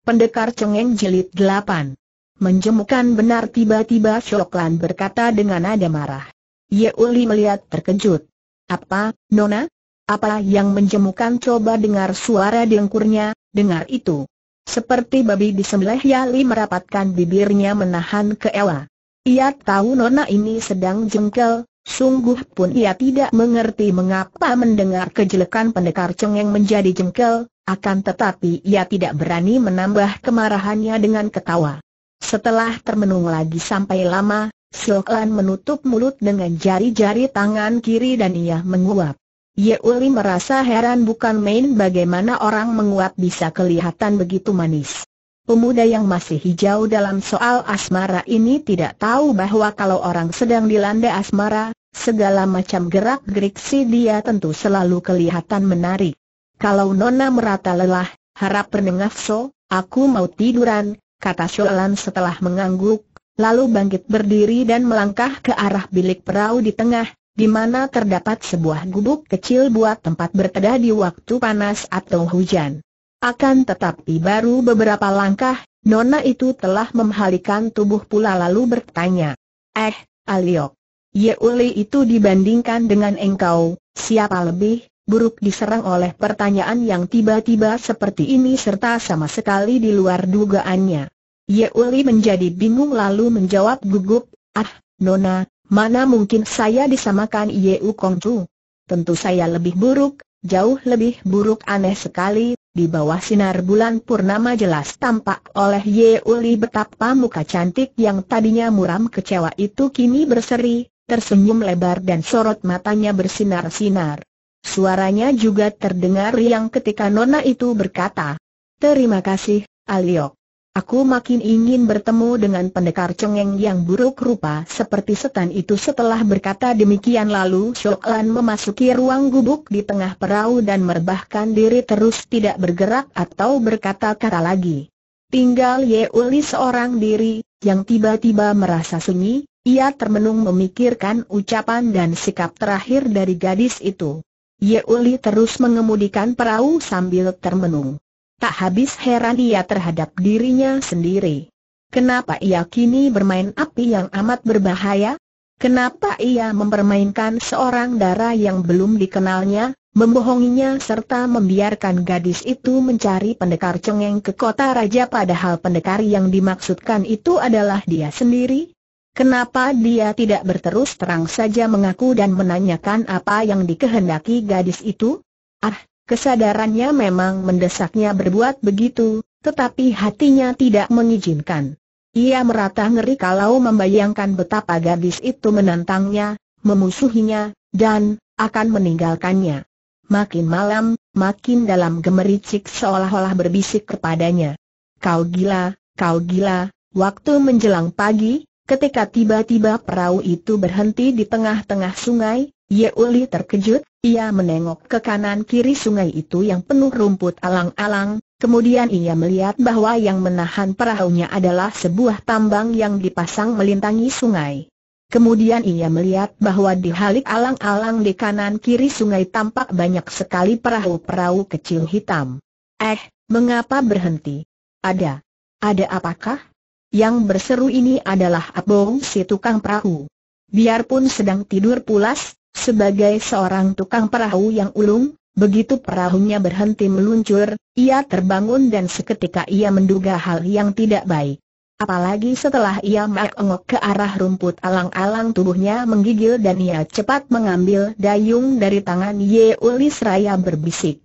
Pendekar Cengeng Jilid 8 Menjemukan benar tiba-tiba Shoklan berkata dengan nada marah. Yeuli melihat terkejut. Apa, Nona? Apa yang menjemukan coba dengar suara dengkurnya, dengar itu. Seperti babi disembelih Yali merapatkan bibirnya menahan keewa. Ia tahu Nona ini sedang jengkel, sungguh pun ia tidak mengerti mengapa mendengar kejelekan pendekar cengeng menjadi jengkel, akan tetapi ia tidak berani menambah kemarahannya dengan ketawa. Setelah termenung lagi sampai lama, Sioklan menutup mulut dengan jari-jari tangan kiri dan ia menguap. Uli merasa heran bukan main bagaimana orang menguap bisa kelihatan begitu manis. Pemuda yang masih hijau dalam soal asmara ini tidak tahu bahwa kalau orang sedang dilanda asmara, segala macam gerak-gerik si dia tentu selalu kelihatan menarik. Kalau Nona merata lelah, harap So, aku mau tiduran, kata Sholan setelah mengangguk, lalu bangkit berdiri dan melangkah ke arah bilik perahu di tengah, di mana terdapat sebuah gubuk kecil buat tempat berteduh di waktu panas atau hujan. Akan tetapi baru beberapa langkah, Nona itu telah memhalikan tubuh pula lalu bertanya, Eh, Aliok, Yeuli itu dibandingkan dengan engkau, siapa lebih buruk diserang oleh pertanyaan yang tiba-tiba seperti ini serta sama sekali di luar dugaannya. Ye Yeuli menjadi bingung lalu menjawab gugup, ah, Nona, mana mungkin saya disamakan Yeu Kongcu? Tentu saya lebih buruk, jauh lebih buruk aneh sekali, di bawah sinar bulan purnama jelas tampak oleh Ye Yeuli betapa muka cantik yang tadinya muram kecewa itu kini berseri, tersenyum lebar dan sorot matanya bersinar-sinar. Suaranya juga terdengar yang ketika Nona itu berkata, Terima kasih, Aliok. Aku makin ingin bertemu dengan pendekar cengeng yang buruk rupa seperti setan itu setelah berkata demikian lalu Shok memasuki ruang gubuk di tengah perahu dan merbahkan diri terus tidak bergerak atau berkata-kata lagi. Tinggal Ye Uli seorang diri, yang tiba-tiba merasa sunyi, ia termenung memikirkan ucapan dan sikap terakhir dari gadis itu. Yeuli terus mengemudikan perahu sambil termenung. Tak habis heran ia terhadap dirinya sendiri. Kenapa ia kini bermain api yang amat berbahaya? Kenapa ia mempermainkan seorang darah yang belum dikenalnya, membohonginya serta membiarkan gadis itu mencari pendekar cengeng ke kota raja padahal pendekar yang dimaksudkan itu adalah dia sendiri? Kenapa dia tidak berterus terang saja mengaku dan menanyakan apa yang dikehendaki gadis itu? Ah, kesadarannya memang mendesaknya berbuat begitu, tetapi hatinya tidak mengizinkan. Ia merata ngeri kalau membayangkan betapa gadis itu menantangnya, memusuhinya, dan akan meninggalkannya. Makin malam, makin dalam gemericik seolah-olah berbisik kepadanya. Kau gila, kau gila, waktu menjelang pagi, Ketika tiba-tiba perahu itu berhenti di tengah-tengah sungai, Uli terkejut, ia menengok ke kanan kiri sungai itu yang penuh rumput alang-alang, kemudian ia melihat bahwa yang menahan perahunya adalah sebuah tambang yang dipasang melintangi sungai. Kemudian ia melihat bahwa di halik alang-alang di kanan kiri sungai tampak banyak sekali perahu-perahu kecil hitam. Eh, mengapa berhenti? Ada. Ada apakah? Yang berseru ini adalah Abong si tukang perahu. Biarpun sedang tidur pulas, sebagai seorang tukang perahu yang ulung, begitu perahunya berhenti meluncur, ia terbangun dan seketika ia menduga hal yang tidak baik. Apalagi setelah ia mengok ke arah rumput alang-alang tubuhnya menggigil dan ia cepat mengambil dayung dari tangan Ye Ulis Raya berbisik.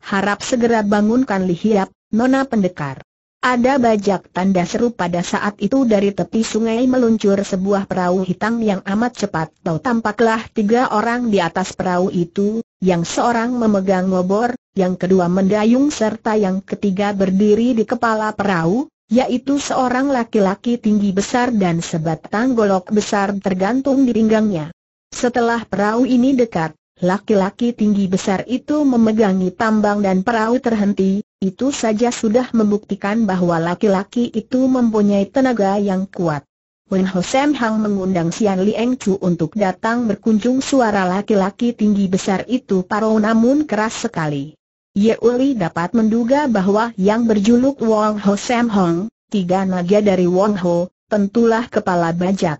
Harap segera bangunkan lihiap, Nona Pendekar. Ada bajak tanda seru pada saat itu dari tepi sungai meluncur sebuah perahu hitam yang amat cepat. Tahu tampaklah tiga orang di atas perahu itu, yang seorang memegang ngobor, yang kedua mendayung serta yang ketiga berdiri di kepala perahu, yaitu seorang laki-laki tinggi besar dan sebatang golok besar tergantung di pinggangnya. Setelah perahu ini dekat, Laki-laki tinggi besar itu memegangi tambang dan perahu terhenti, itu saja sudah membuktikan bahwa laki-laki itu mempunyai tenaga yang kuat. Wen Ho Sam Hang mengundang Sian Lieng Chu untuk datang berkunjung suara laki-laki tinggi besar itu parau namun keras sekali. Ye Uli dapat menduga bahwa yang berjuluk Wong Ho Sam Hang, tiga naga dari Wong Ho, tentulah kepala bajak.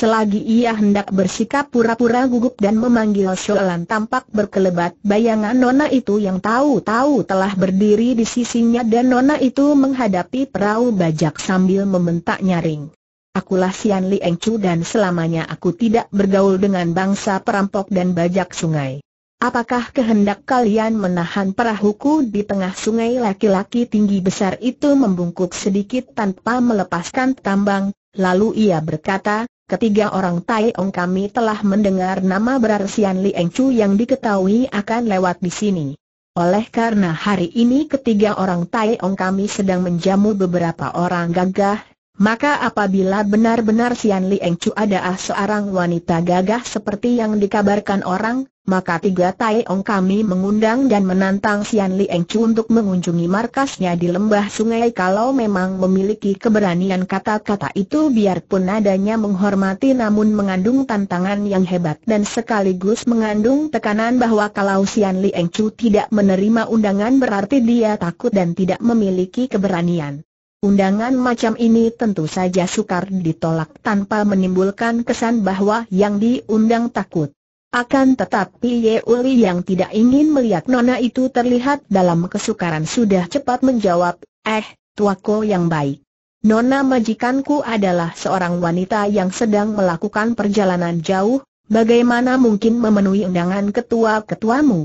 Selagi ia hendak bersikap pura-pura gugup dan memanggil Sholan tampak berkelebat bayangan Nona itu yang tahu-tahu telah berdiri di sisinya dan Nona itu menghadapi perahu bajak sambil membentak nyaring. Akulah Sian Li Eng dan selamanya aku tidak bergaul dengan bangsa perampok dan bajak sungai. Apakah kehendak kalian menahan perahuku di tengah sungai laki-laki tinggi besar itu membungkuk sedikit tanpa melepaskan tambang, lalu ia berkata, Ketiga orang Tai Ong kami telah mendengar nama berarsian Li Eng Chu yang diketahui akan lewat di sini. Oleh karena hari ini ketiga orang Tai Ong kami sedang menjamu beberapa orang gagah, maka apabila benar-benar Sian Eng Chu adalah seorang wanita gagah seperti yang dikabarkan orang, maka tiga Tai Ong kami mengundang dan menantang Sian Eng Chu untuk mengunjungi markasnya di lembah sungai kalau memang memiliki keberanian kata-kata itu biarpun nadanya menghormati namun mengandung tantangan yang hebat dan sekaligus mengandung tekanan bahwa kalau Sian Eng Chu tidak menerima undangan berarti dia takut dan tidak memiliki keberanian. Undangan macam ini tentu saja sukar ditolak tanpa menimbulkan kesan bahwa yang diundang takut. Akan tetapi Ye Uli yang tidak ingin melihat Nona itu terlihat dalam kesukaran sudah cepat menjawab, eh, tuaku yang baik. Nona majikanku adalah seorang wanita yang sedang melakukan perjalanan jauh, bagaimana mungkin memenuhi undangan ketua-ketuamu?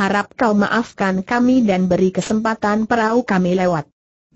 Harap kau maafkan kami dan beri kesempatan perahu kami lewat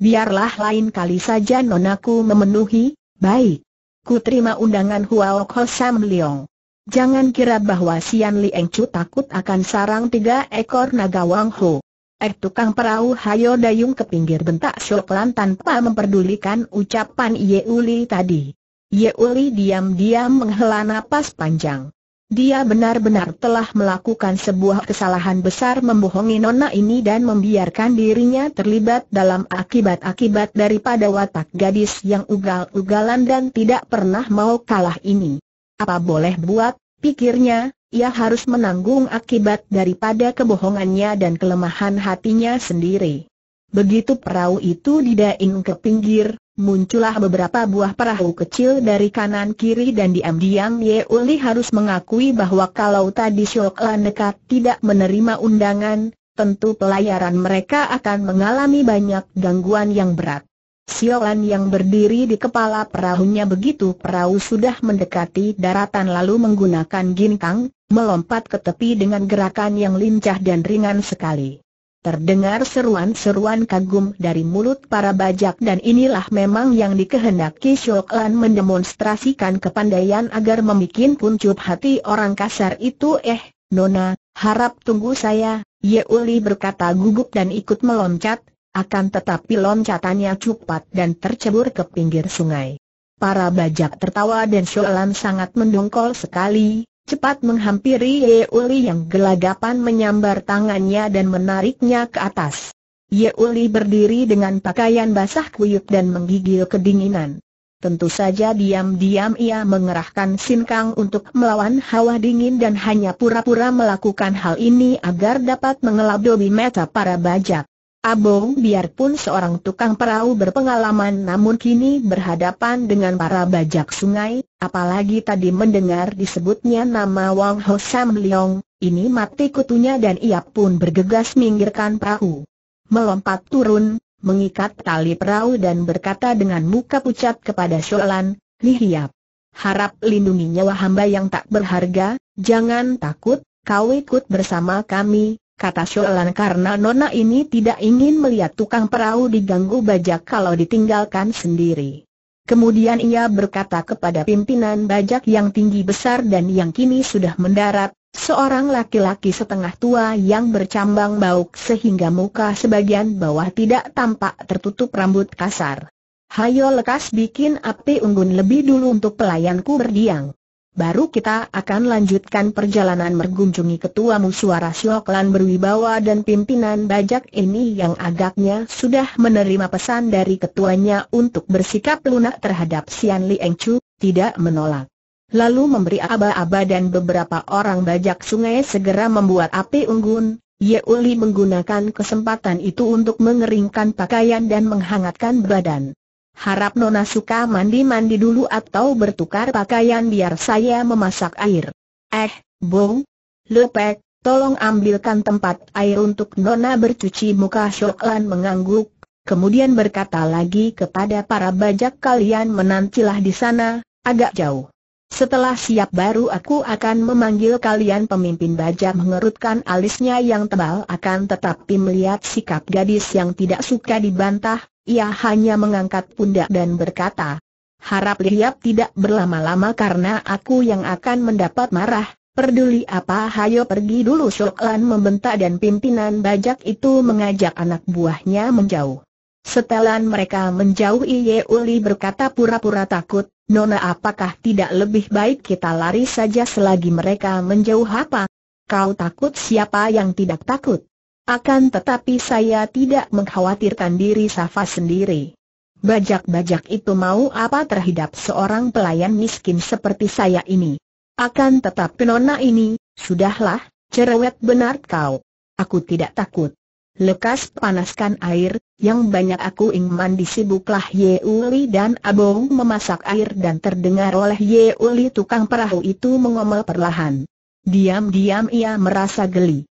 biarlah lain kali saja nonaku memenuhi, baik. Ku terima undangan Huao Ko Sam Leong. Jangan kira bahwa Sian Li Chu takut akan sarang tiga ekor naga Wang Ho. Er, tukang perahu hayo dayung ke pinggir bentak Syoklan tanpa memperdulikan ucapan Yeuli tadi. Yeuli diam-diam menghela napas panjang. Dia benar-benar telah melakukan sebuah kesalahan besar membohongi nona ini dan membiarkan dirinya terlibat dalam akibat-akibat daripada watak gadis yang ugal-ugalan dan tidak pernah mau kalah ini. Apa boleh buat, pikirnya, ia harus menanggung akibat daripada kebohongannya dan kelemahan hatinya sendiri. Begitu perahu itu didain ke pinggir, Muncullah beberapa buah perahu kecil dari kanan kiri dan diam-diam Ye Uli harus mengakui bahwa kalau tadi Syok nekat tidak menerima undangan, tentu pelayaran mereka akan mengalami banyak gangguan yang berat. Siolan yang berdiri di kepala perahunya begitu perahu sudah mendekati daratan lalu menggunakan ginkang, melompat ke tepi dengan gerakan yang lincah dan ringan sekali. Terdengar seruan-seruan kagum dari mulut para bajak dan inilah memang yang dikehendaki Shoklan mendemonstrasikan kepandaian agar memikin puncup hati orang kasar itu eh, Nona, harap tunggu saya, Yeuli berkata gugup dan ikut meloncat, akan tetapi loncatannya cepat dan tercebur ke pinggir sungai. Para bajak tertawa dan Shoklan sangat mendongkol sekali, cepat menghampiri Ye Uli yang gelagapan menyambar tangannya dan menariknya ke atas. Ye Uli berdiri dengan pakaian basah kuyup dan menggigil kedinginan. Tentu saja diam-diam ia mengerahkan sinkang untuk melawan hawa dingin dan hanya pura-pura melakukan hal ini agar dapat mengelabui mata para bajak. Abong biarpun seorang tukang perahu berpengalaman namun kini berhadapan dengan para bajak sungai, apalagi tadi mendengar disebutnya nama Wang Ho Sam Leong, ini mati kutunya dan ia pun bergegas minggirkan perahu. Melompat turun, mengikat tali perahu dan berkata dengan muka pucat kepada Sholan, Lihiap. Harap lindungi nyawa hamba yang tak berharga, jangan takut, kau ikut bersama kami, kata Sholan karena Nona ini tidak ingin melihat tukang perahu diganggu bajak kalau ditinggalkan sendiri. Kemudian ia berkata kepada pimpinan bajak yang tinggi besar dan yang kini sudah mendarat, seorang laki-laki setengah tua yang bercambang bau sehingga muka sebagian bawah tidak tampak tertutup rambut kasar. Hayo lekas bikin api unggun lebih dulu untuk pelayanku berdiang." baru kita akan lanjutkan perjalanan mergunjungi ketua musyawarah Sioklan berwibawa dan pimpinan bajak ini yang agaknya sudah menerima pesan dari ketuanya untuk bersikap lunak terhadap Sian Eng Chu, tidak menolak. Lalu memberi aba-aba dan beberapa orang bajak sungai segera membuat api unggun, Yeuli menggunakan kesempatan itu untuk mengeringkan pakaian dan menghangatkan badan. Harap Nona suka mandi-mandi dulu atau bertukar pakaian biar saya memasak air. Eh, Bung, Lepek, tolong ambilkan tempat air untuk Nona bercuci muka Shoklan mengangguk, kemudian berkata lagi kepada para bajak kalian menantilah di sana, agak jauh. Setelah siap baru aku akan memanggil kalian pemimpin bajak mengerutkan alisnya yang tebal akan tetapi melihat sikap gadis yang tidak suka dibantah, ia hanya mengangkat pundak dan berkata, Harap lihat tidak berlama-lama karena aku yang akan mendapat marah, Perduli apa hayo pergi dulu Soklan membentak dan pimpinan bajak itu mengajak anak buahnya menjauh. Setelan mereka menjauh Iye Uli berkata pura-pura takut, Nona apakah tidak lebih baik kita lari saja selagi mereka menjauh apa? Kau takut siapa yang tidak takut? Akan tetapi saya tidak mengkhawatirkan diri Safa sendiri. Bajak-bajak itu mau apa terhadap seorang pelayan miskin seperti saya ini. Akan tetapi nona ini, sudahlah, cerewet benar kau. Aku tidak takut. Lekas panaskan air, yang banyak aku ing mandi sibuklah Ye Uli dan Abong memasak air dan terdengar oleh Ye Uli tukang perahu itu mengomel perlahan. Diam-diam ia merasa geli.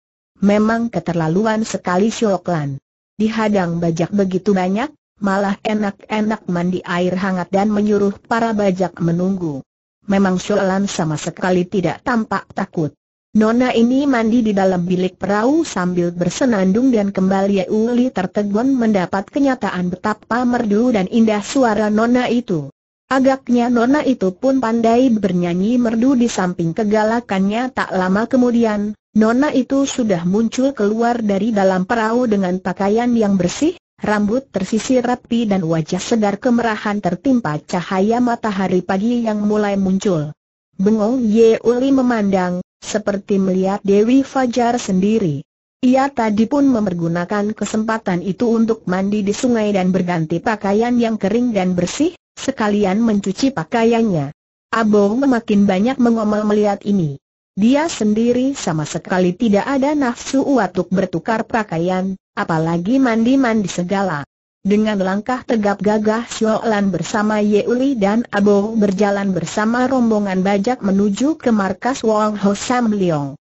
Memang keterlaluan sekali Syoklan. Dihadang bajak begitu banyak, malah enak-enak mandi air hangat dan menyuruh para bajak menunggu. Memang Syoklan sama sekali tidak tampak takut. Nona ini mandi di dalam bilik perahu sambil bersenandung dan kembali Uli tertegun mendapat kenyataan betapa merdu dan indah suara Nona itu. Agaknya Nona itu pun pandai bernyanyi merdu di samping kegalakannya tak lama kemudian, Nona itu sudah muncul keluar dari dalam perahu dengan pakaian yang bersih, rambut tersisir rapi dan wajah segar kemerahan tertimpa cahaya matahari pagi yang mulai muncul. Bengong Ye Uli memandang, seperti melihat Dewi Fajar sendiri. Ia tadi pun memergunakan kesempatan itu untuk mandi di sungai dan berganti pakaian yang kering dan bersih, sekalian mencuci pakaiannya. Abong makin banyak mengomel melihat ini. Dia sendiri sama sekali tidak ada nafsu untuk bertukar pakaian, apalagi mandi-mandi segala. Dengan langkah tegap gagah Xiaolan bersama Yeuli dan Abo berjalan bersama rombongan bajak menuju ke markas Wang Ho Sam Leong.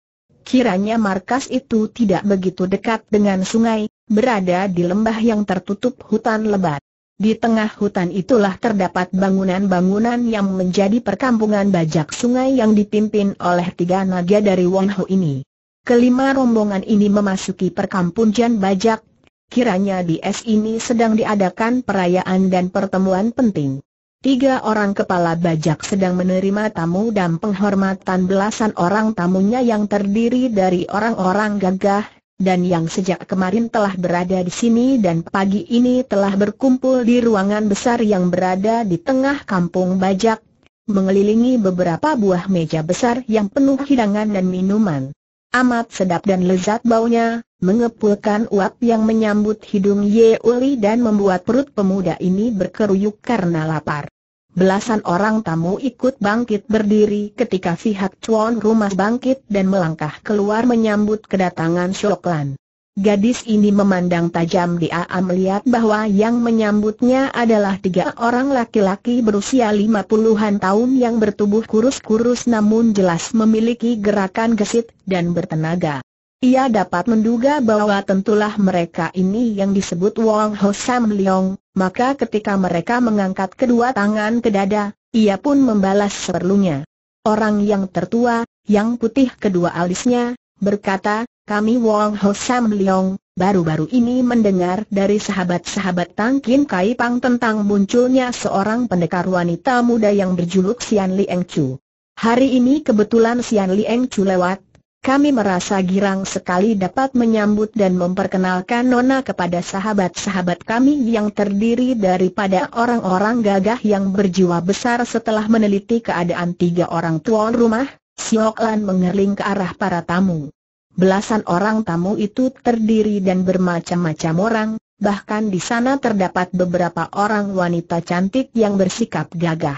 Kiranya markas itu tidak begitu dekat dengan sungai, berada di lembah yang tertutup hutan lebat. Di tengah hutan itulah terdapat bangunan-bangunan yang menjadi perkampungan bajak sungai yang dipimpin oleh tiga naga dari Wong Ho ini. Kelima rombongan ini memasuki perkampungan bajak, kiranya di es ini sedang diadakan perayaan dan pertemuan penting. Tiga orang kepala bajak sedang menerima tamu dan penghormatan belasan orang tamunya yang terdiri dari orang-orang gagah, dan yang sejak kemarin telah berada di sini dan pagi ini telah berkumpul di ruangan besar yang berada di tengah kampung Bajak, mengelilingi beberapa buah meja besar yang penuh hidangan dan minuman. Amat sedap dan lezat baunya, mengepulkan uap yang menyambut hidung Ye Uli dan membuat perut pemuda ini berkeruyuk karena lapar. Belasan orang tamu ikut bangkit berdiri ketika pihak Chuan rumah bangkit dan melangkah keluar menyambut kedatangan Shoklan. Gadis ini memandang tajam di Aam melihat bahwa yang menyambutnya adalah tiga orang laki-laki berusia lima puluhan tahun yang bertubuh kurus-kurus namun jelas memiliki gerakan gesit dan bertenaga. Ia dapat menduga bahwa tentulah mereka ini yang disebut Wong Ho Sam Leong, maka ketika mereka mengangkat kedua tangan ke dada, ia pun membalas seperlunya. Orang yang tertua, yang putih kedua alisnya, berkata, kami Wong Ho Sam Leong, baru-baru ini mendengar dari sahabat-sahabat Tang Kin Kai Pang tentang munculnya seorang pendekar wanita muda yang berjuluk Sian Eng Chu. Hari ini kebetulan Sian Eng Chu lewat, kami merasa girang sekali dapat menyambut dan memperkenalkan Nona kepada sahabat-sahabat kami yang terdiri daripada orang-orang gagah yang berjiwa besar setelah meneliti keadaan tiga orang tuan rumah, Siok Lan mengerling ke arah para tamu. Belasan orang tamu itu terdiri dan bermacam-macam orang, bahkan di sana terdapat beberapa orang wanita cantik yang bersikap gagah.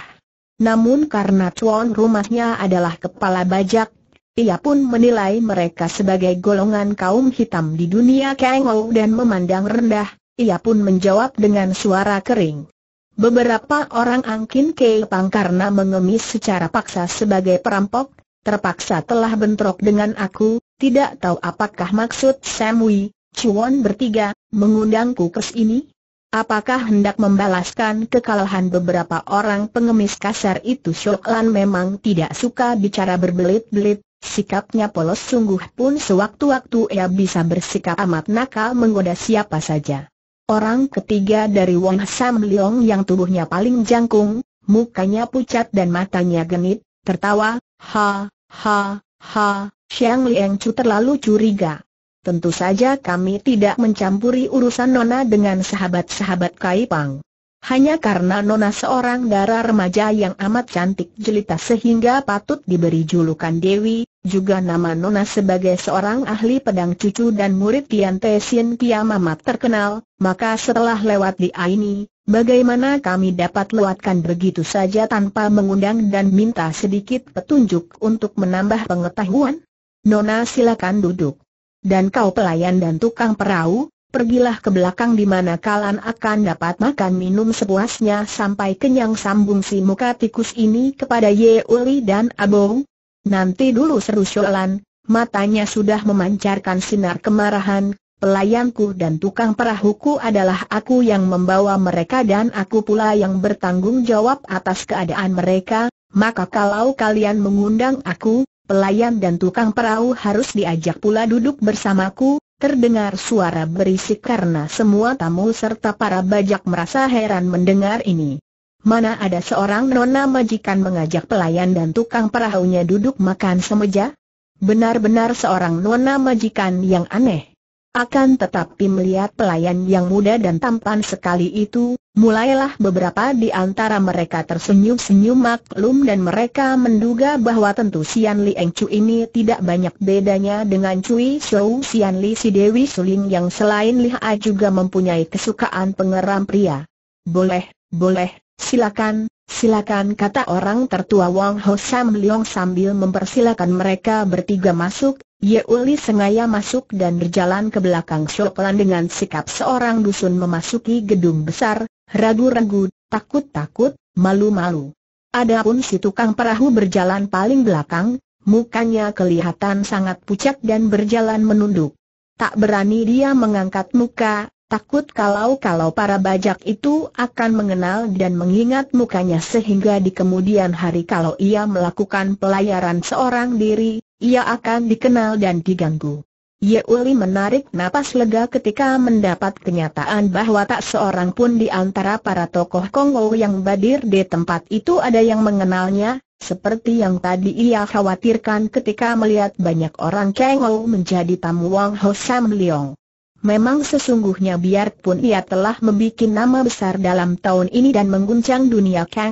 Namun karena tuan rumahnya adalah kepala bajak, ia pun menilai mereka sebagai golongan kaum hitam di dunia Kangou dan memandang rendah, ia pun menjawab dengan suara kering. Beberapa orang angkin Keipang karena mengemis secara paksa sebagai perampok, terpaksa telah bentrok dengan aku, tidak tahu apakah maksud Samui, Chuan bertiga, mengundangku ke sini? Apakah hendak membalaskan kekalahan beberapa orang pengemis kasar itu Shoklan memang tidak suka bicara berbelit-belit, Sikapnya polos sungguh pun sewaktu-waktu ia bisa bersikap amat nakal menggoda siapa saja. Orang ketiga dari Wong Sam Leong yang tubuhnya paling jangkung, mukanya pucat dan matanya genit, tertawa, ha, ha, ha, Xiang Liang Chu terlalu curiga. Tentu saja kami tidak mencampuri urusan Nona dengan sahabat-sahabat Kai Pang. Hanya karena Nona seorang darah remaja yang amat cantik jelita sehingga patut diberi julukan Dewi, juga nama Nona sebagai seorang ahli pedang cucu dan murid Tian Te Sin terkenal, maka setelah lewat di Aini, bagaimana kami dapat lewatkan begitu saja tanpa mengundang dan minta sedikit petunjuk untuk menambah pengetahuan? Nona silakan duduk. Dan kau pelayan dan tukang perahu, Pergilah ke belakang di mana kalian akan dapat makan minum sepuasnya sampai kenyang sambung si muka tikus ini kepada Ye Uli dan Abou. Nanti dulu seru Syolan, matanya sudah memancarkan sinar kemarahan, pelayanku dan tukang perahuku adalah aku yang membawa mereka dan aku pula yang bertanggung jawab atas keadaan mereka, maka kalau kalian mengundang aku, pelayan dan tukang perahu harus diajak pula duduk bersamaku, Terdengar suara berisik karena semua tamu serta para bajak merasa heran mendengar ini. Mana ada seorang nona majikan mengajak pelayan dan tukang perahunya duduk makan semeja? Benar-benar seorang nona majikan yang aneh. Akan tetapi melihat pelayan yang muda dan tampan sekali itu, Mulailah beberapa di antara mereka tersenyum-senyum maklum dan mereka menduga bahwa tentu Sian Li Eng Chu ini tidak banyak bedanya dengan Cui Shou Sian Li Si Dewi Suling yang selain Li Ha juga mempunyai kesukaan pengeram pria. Boleh, boleh, silakan, silakan kata orang tertua Wang Ho Sam Leong sambil mempersilakan mereka bertiga masuk, Yeuli sengaja masuk dan berjalan ke belakang Shoplan dengan sikap seorang dusun memasuki gedung besar, ragu-ragu, takut-takut, malu-malu. Adapun si tukang perahu berjalan paling belakang, mukanya kelihatan sangat pucat dan berjalan menunduk. Tak berani dia mengangkat muka, takut kalau-kalau para bajak itu akan mengenal dan mengingat mukanya sehingga di kemudian hari kalau ia melakukan pelayaran seorang diri, ia akan dikenal dan diganggu. Yeuli menarik napas lega ketika mendapat kenyataan bahwa tak seorang pun di antara para tokoh Kongo yang badir di tempat itu ada yang mengenalnya, seperti yang tadi ia khawatirkan ketika melihat banyak orang Kongo menjadi tamu Wang Ho Sam Leong. Memang sesungguhnya biarpun ia telah membuat nama besar dalam tahun ini dan mengguncang dunia Kang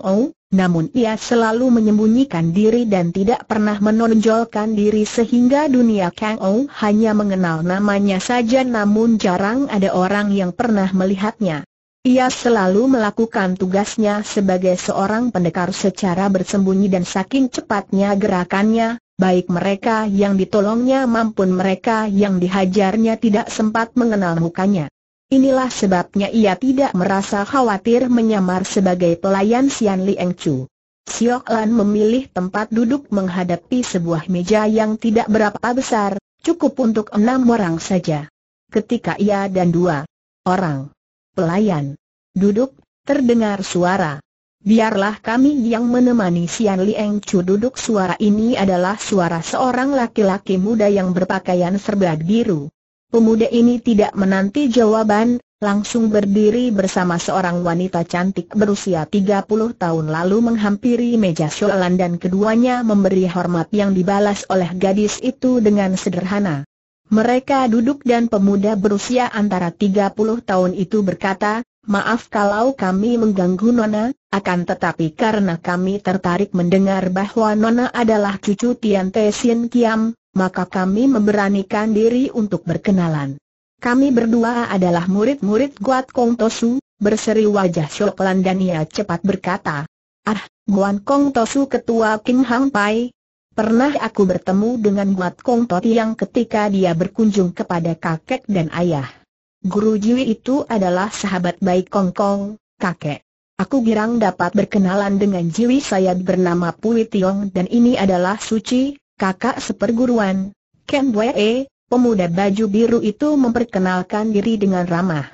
namun ia selalu menyembunyikan diri dan tidak pernah menonjolkan diri sehingga dunia Kang Ou hanya mengenal namanya saja namun jarang ada orang yang pernah melihatnya. Ia selalu melakukan tugasnya sebagai seorang pendekar secara bersembunyi dan saking cepatnya gerakannya, baik mereka yang ditolongnya maupun mereka yang dihajarnya tidak sempat mengenal mukanya. Inilah sebabnya ia tidak merasa khawatir menyamar sebagai pelayan Sian Liang Chu. Siok Lan memilih tempat duduk menghadapi sebuah meja yang tidak berapa besar, cukup untuk enam orang saja. Ketika ia dan dua orang pelayan duduk, terdengar suara. Biarlah kami yang menemani Sian Liang Chu duduk suara ini adalah suara seorang laki-laki muda yang berpakaian serba biru. Pemuda ini tidak menanti jawaban, langsung berdiri bersama seorang wanita cantik berusia 30 tahun lalu menghampiri meja soalan dan keduanya memberi hormat yang dibalas oleh gadis itu dengan sederhana. Mereka duduk dan pemuda berusia antara 30 tahun itu berkata, Maaf kalau kami mengganggu Nona, akan tetapi karena kami tertarik mendengar bahwa Nona adalah cucu Tian Te Sin Kiam, maka kami memberanikan diri untuk berkenalan. Kami berdua adalah murid-murid Guat Kong Tosu, berseri wajah Shoklan dan ia cepat berkata, Ah, Guan Kong Tosu ketua King Hang Pai, pernah aku bertemu dengan Guat Kong Toti yang ketika dia berkunjung kepada kakek dan ayah. Guru Jiwi itu adalah sahabat baik Kong Kong, kakek. Aku girang dapat berkenalan dengan Jiwi saya bernama Pui Tiong dan ini adalah Suci, kakak seperguruan, Ken Wee, pemuda baju biru itu memperkenalkan diri dengan ramah.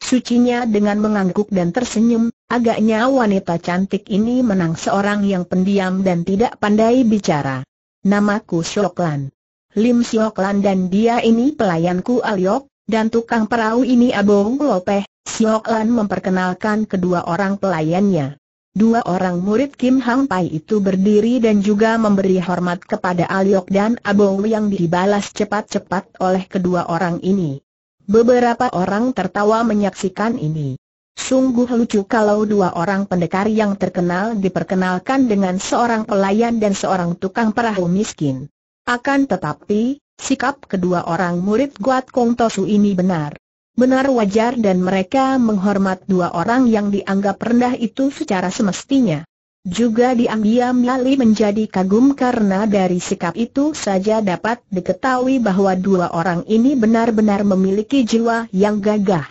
Sucinya dengan mengangguk dan tersenyum, agaknya wanita cantik ini menang seorang yang pendiam dan tidak pandai bicara. Namaku Sioklan, Lim Sioklan dan dia ini pelayanku Aliok, dan tukang perahu ini Abong Lopeh. Sioklan memperkenalkan kedua orang pelayannya. Dua orang murid Kim Hang Pai itu berdiri dan juga memberi hormat kepada Aliok dan Abou yang dibalas cepat-cepat oleh kedua orang ini. Beberapa orang tertawa menyaksikan ini. Sungguh lucu kalau dua orang pendekar yang terkenal diperkenalkan dengan seorang pelayan dan seorang tukang perahu miskin. Akan tetapi, sikap kedua orang murid Guat Kong Tosu ini benar. Benar wajar dan mereka menghormat dua orang yang dianggap rendah itu secara semestinya. Juga diam-diam Lali menjadi kagum karena dari sikap itu saja dapat diketahui bahwa dua orang ini benar-benar memiliki jiwa yang gagah.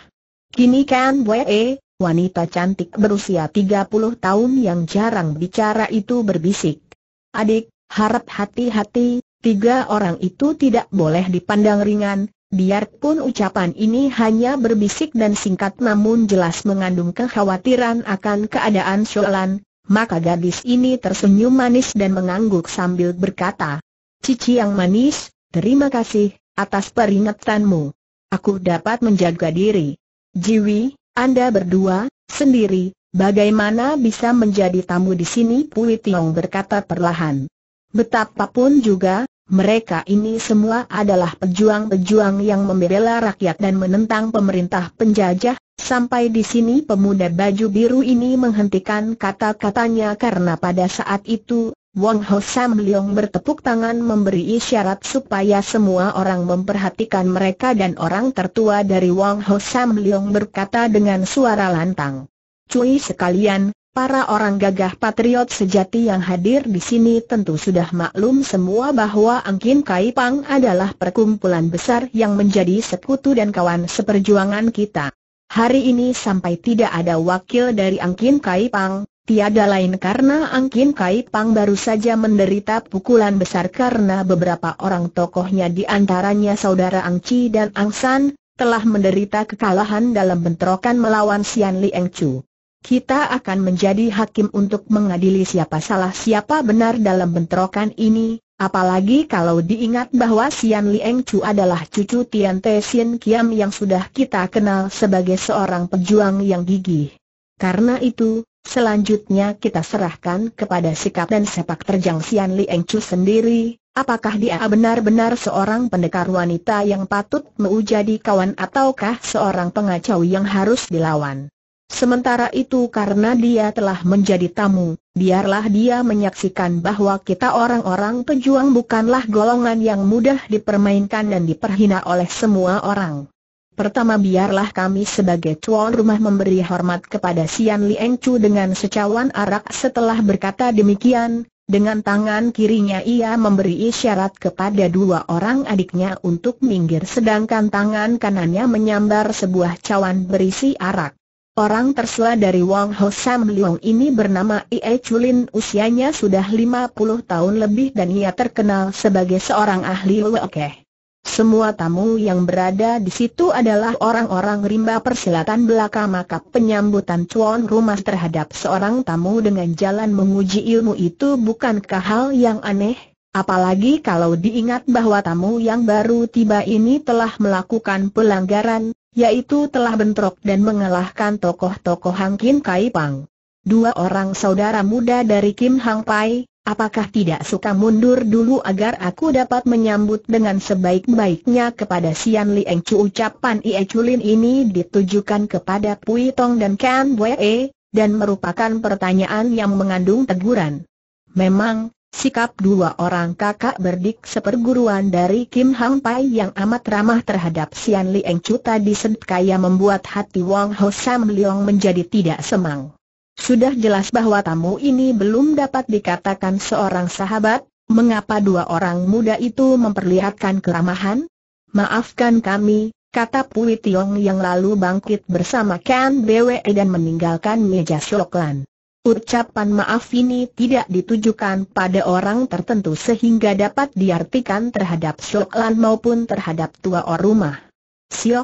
Kini Kan Wee, wanita cantik berusia 30 tahun yang jarang bicara itu berbisik. Adik, harap hati-hati, tiga orang itu tidak boleh dipandang ringan, Biarpun ucapan ini hanya berbisik dan singkat namun jelas mengandung kekhawatiran akan keadaan Sholan, maka gadis ini tersenyum manis dan mengangguk sambil berkata, Cici yang manis, terima kasih atas peringatanmu. Aku dapat menjaga diri. Jiwi, Anda berdua, sendiri, Bagaimana bisa menjadi tamu di sini? Pui Tiong berkata perlahan. Betapapun juga, mereka ini semua adalah pejuang-pejuang yang membela rakyat dan menentang pemerintah penjajah. Sampai di sini pemuda baju biru ini menghentikan kata-katanya karena pada saat itu, Wong Ho Sam Leong bertepuk tangan memberi isyarat supaya semua orang memperhatikan mereka dan orang tertua dari Wong Ho Sam Leong berkata dengan suara lantang. Cui sekalian, Para orang gagah patriot sejati yang hadir di sini tentu sudah maklum semua bahwa Angkin Kai Pang adalah perkumpulan besar yang menjadi sekutu dan kawan seperjuangan kita. Hari ini sampai tidak ada wakil dari Angkin Kai Pang, tiada lain karena Angkin Kai Pang baru saja menderita pukulan besar karena beberapa orang tokohnya di antaranya saudara Ang Chi dan Ang San, telah menderita kekalahan dalam bentrokan melawan Xian Eng Chu kita akan menjadi hakim untuk mengadili siapa salah siapa benar dalam bentrokan ini, apalagi kalau diingat bahwa Sian Lieng Chu adalah cucu Tian Te Sien Kiam yang sudah kita kenal sebagai seorang pejuang yang gigih. Karena itu, selanjutnya kita serahkan kepada sikap dan sepak terjang Sian Lieng Chu sendiri, apakah dia benar-benar seorang pendekar wanita yang patut menjadi kawan ataukah seorang pengacau yang harus dilawan. Sementara itu karena dia telah menjadi tamu, biarlah dia menyaksikan bahwa kita orang-orang pejuang bukanlah golongan yang mudah dipermainkan dan diperhina oleh semua orang. Pertama biarlah kami sebagai tuan rumah memberi hormat kepada Sian Lieng Chu dengan secawan arak setelah berkata demikian, dengan tangan kirinya ia memberi isyarat kepada dua orang adiknya untuk minggir sedangkan tangan kanannya menyambar sebuah cawan berisi arak. Orang tersela dari Wang Ho Sam Leong ini bernama Ie Chulin usianya sudah 50 tahun lebih dan ia terkenal sebagai seorang ahli wekeh. Semua tamu yang berada di situ adalah orang-orang rimba persilatan belaka maka penyambutan cuan rumah terhadap seorang tamu dengan jalan menguji ilmu itu bukankah hal yang aneh? Apalagi kalau diingat bahwa tamu yang baru tiba ini telah melakukan pelanggaran, yaitu telah bentrok dan mengalahkan tokoh-tokoh Hang Kim Kai Pang. Dua orang saudara muda dari Kim Hang Pai, apakah tidak suka mundur dulu agar aku dapat menyambut dengan sebaik-baiknya kepada Sian Li Eng Chu ucapan Ie Chulin ini ditujukan kepada Pui Tong dan Kan Wei, e, dan merupakan pertanyaan yang mengandung teguran. Memang, Sikap dua orang kakak berdik seperguruan dari Kim Hang Pai yang amat ramah terhadap Sian Lieng Chu tadi Kaya membuat hati Wang Ho Sam Leong menjadi tidak semang. Sudah jelas bahwa tamu ini belum dapat dikatakan seorang sahabat, mengapa dua orang muda itu memperlihatkan keramahan? Maafkan kami, kata Pui Tiong yang lalu bangkit bersama Ken Bwe dan meninggalkan meja Shoklan. Ucapan maaf ini tidak ditujukan pada orang tertentu sehingga dapat diartikan terhadap Siok Lan maupun terhadap tua orang rumah.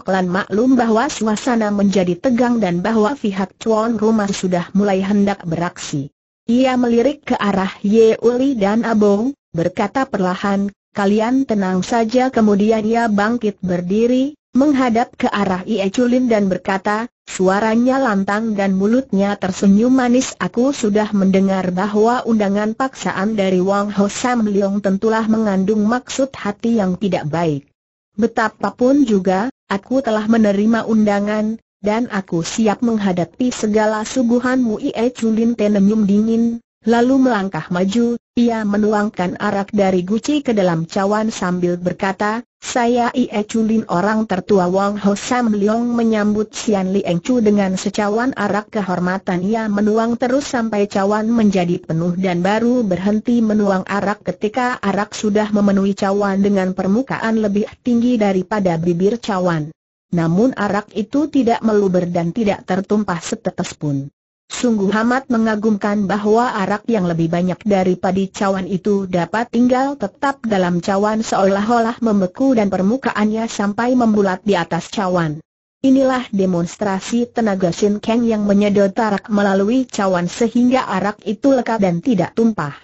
Lan maklum bahwa suasana menjadi tegang dan bahwa pihak tuan rumah sudah mulai hendak beraksi. Ia melirik ke arah Ye Uli dan Abong, berkata perlahan, kalian tenang saja kemudian ia bangkit berdiri, menghadap ke arah Ie Chulin dan berkata, Suaranya lantang dan mulutnya tersenyum manis Aku sudah mendengar bahwa undangan paksaan dari Wang Ho Sam Leong tentulah mengandung maksud hati yang tidak baik Betapapun juga, aku telah menerima undangan, dan aku siap menghadapi segala suguhanmu Ie Chulin Tenenyum dingin, Lalu melangkah maju, ia menuangkan arak dari guci ke dalam cawan sambil berkata, saya Ie Chulin orang tertua Wang Ho Sam Leong menyambut Sian Lieng Chu dengan secawan arak kehormatan ia menuang terus sampai cawan menjadi penuh dan baru berhenti menuang arak ketika arak sudah memenuhi cawan dengan permukaan lebih tinggi daripada bibir cawan. Namun arak itu tidak meluber dan tidak tertumpah setetes pun. Sungguh amat mengagumkan bahwa arak yang lebih banyak daripada cawan itu dapat tinggal tetap dalam cawan seolah-olah membeku dan permukaannya sampai membulat di atas cawan. Inilah demonstrasi tenaga Sin Kang yang menyedot arak melalui cawan sehingga arak itu lekat dan tidak tumpah.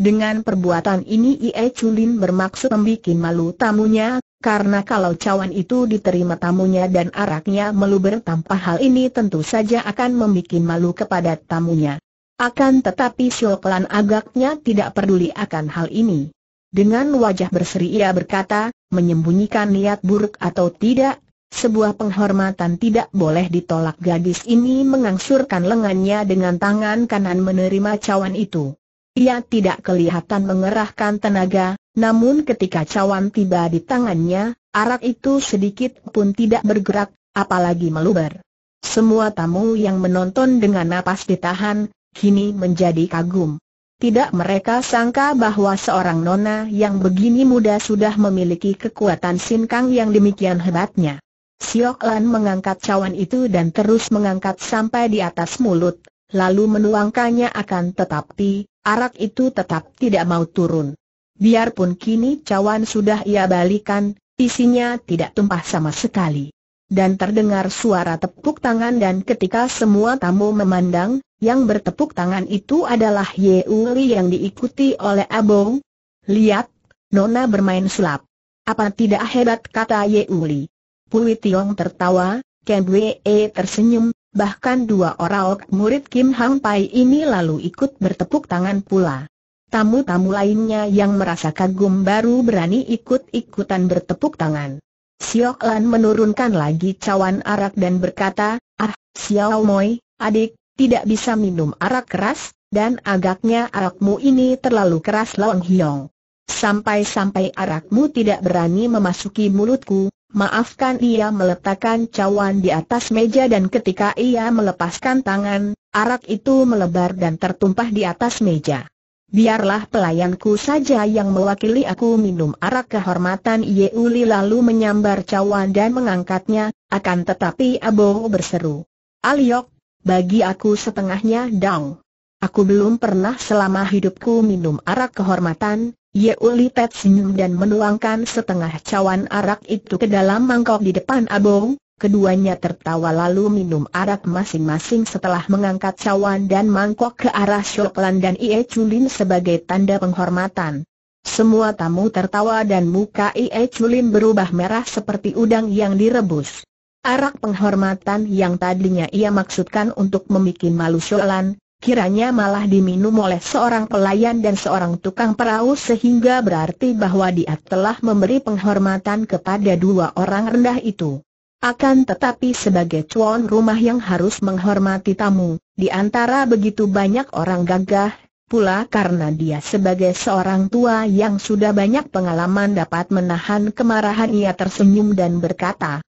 Dengan perbuatan ini Ie Chulin bermaksud membuat malu tamunya, karena kalau cawan itu diterima tamunya dan araknya meluber tanpa hal ini tentu saja akan membuat malu kepada tamunya. Akan tetapi Sioklan agaknya tidak peduli akan hal ini. Dengan wajah berseri ia berkata, menyembunyikan niat buruk atau tidak, sebuah penghormatan tidak boleh ditolak gadis ini mengangsurkan lengannya dengan tangan kanan menerima cawan itu. Ia tidak kelihatan mengerahkan tenaga, namun ketika cawan tiba di tangannya, arak itu sedikit pun tidak bergerak, apalagi meluber. Semua tamu yang menonton dengan napas ditahan, kini menjadi kagum. Tidak mereka sangka bahwa seorang nona yang begini muda sudah memiliki kekuatan sinkang yang demikian hebatnya. Siok Lan mengangkat cawan itu dan terus mengangkat sampai di atas mulut, lalu menuangkannya akan tetapi, Arak itu tetap tidak mau turun. Biarpun kini cawan sudah ia balikan, isinya tidak tumpah sama sekali. Dan terdengar suara tepuk tangan dan ketika semua tamu memandang, yang bertepuk tangan itu adalah Ye Yeuli yang diikuti oleh Abong. Lihat, Nona bermain sulap. Apa tidak hebat kata Ye Yeuli? Pui Tiong tertawa, Ken Wee tersenyum, Bahkan dua orang murid Kim Hang Pai ini lalu ikut bertepuk tangan pula. Tamu-tamu lainnya yang merasa kagum baru berani ikut-ikutan bertepuk tangan. Siok Lan menurunkan lagi cawan arak dan berkata, Ah, Xiao Moi, adik, tidak bisa minum arak keras, dan agaknya arakmu ini terlalu keras Long Hiong. Sampai-sampai arakmu tidak berani memasuki mulutku, Maafkan ia meletakkan cawan di atas meja dan ketika ia melepaskan tangan, arak itu melebar dan tertumpah di atas meja. Biarlah pelayanku saja yang mewakili aku minum arak kehormatan Uli lalu menyambar cawan dan mengangkatnya, akan tetapi Abo berseru. Aliok, bagi aku setengahnya dong. Aku belum pernah selama hidupku minum arak kehormatan, Uli Pet senyum dan menuangkan setengah cawan arak itu ke dalam mangkok di depan Abong, keduanya tertawa lalu minum arak masing-masing setelah mengangkat cawan dan mangkok ke arah Shoklan dan Ie Chulin sebagai tanda penghormatan. Semua tamu tertawa dan muka Ie Chulin berubah merah seperti udang yang direbus. Arak penghormatan yang tadinya ia maksudkan untuk membuat malu Shoklan, kiranya malah diminum oleh seorang pelayan dan seorang tukang perahu sehingga berarti bahwa dia telah memberi penghormatan kepada dua orang rendah itu. Akan tetapi sebagai cuan rumah yang harus menghormati tamu, di antara begitu banyak orang gagah, pula karena dia sebagai seorang tua yang sudah banyak pengalaman dapat menahan kemarahan ia tersenyum dan berkata,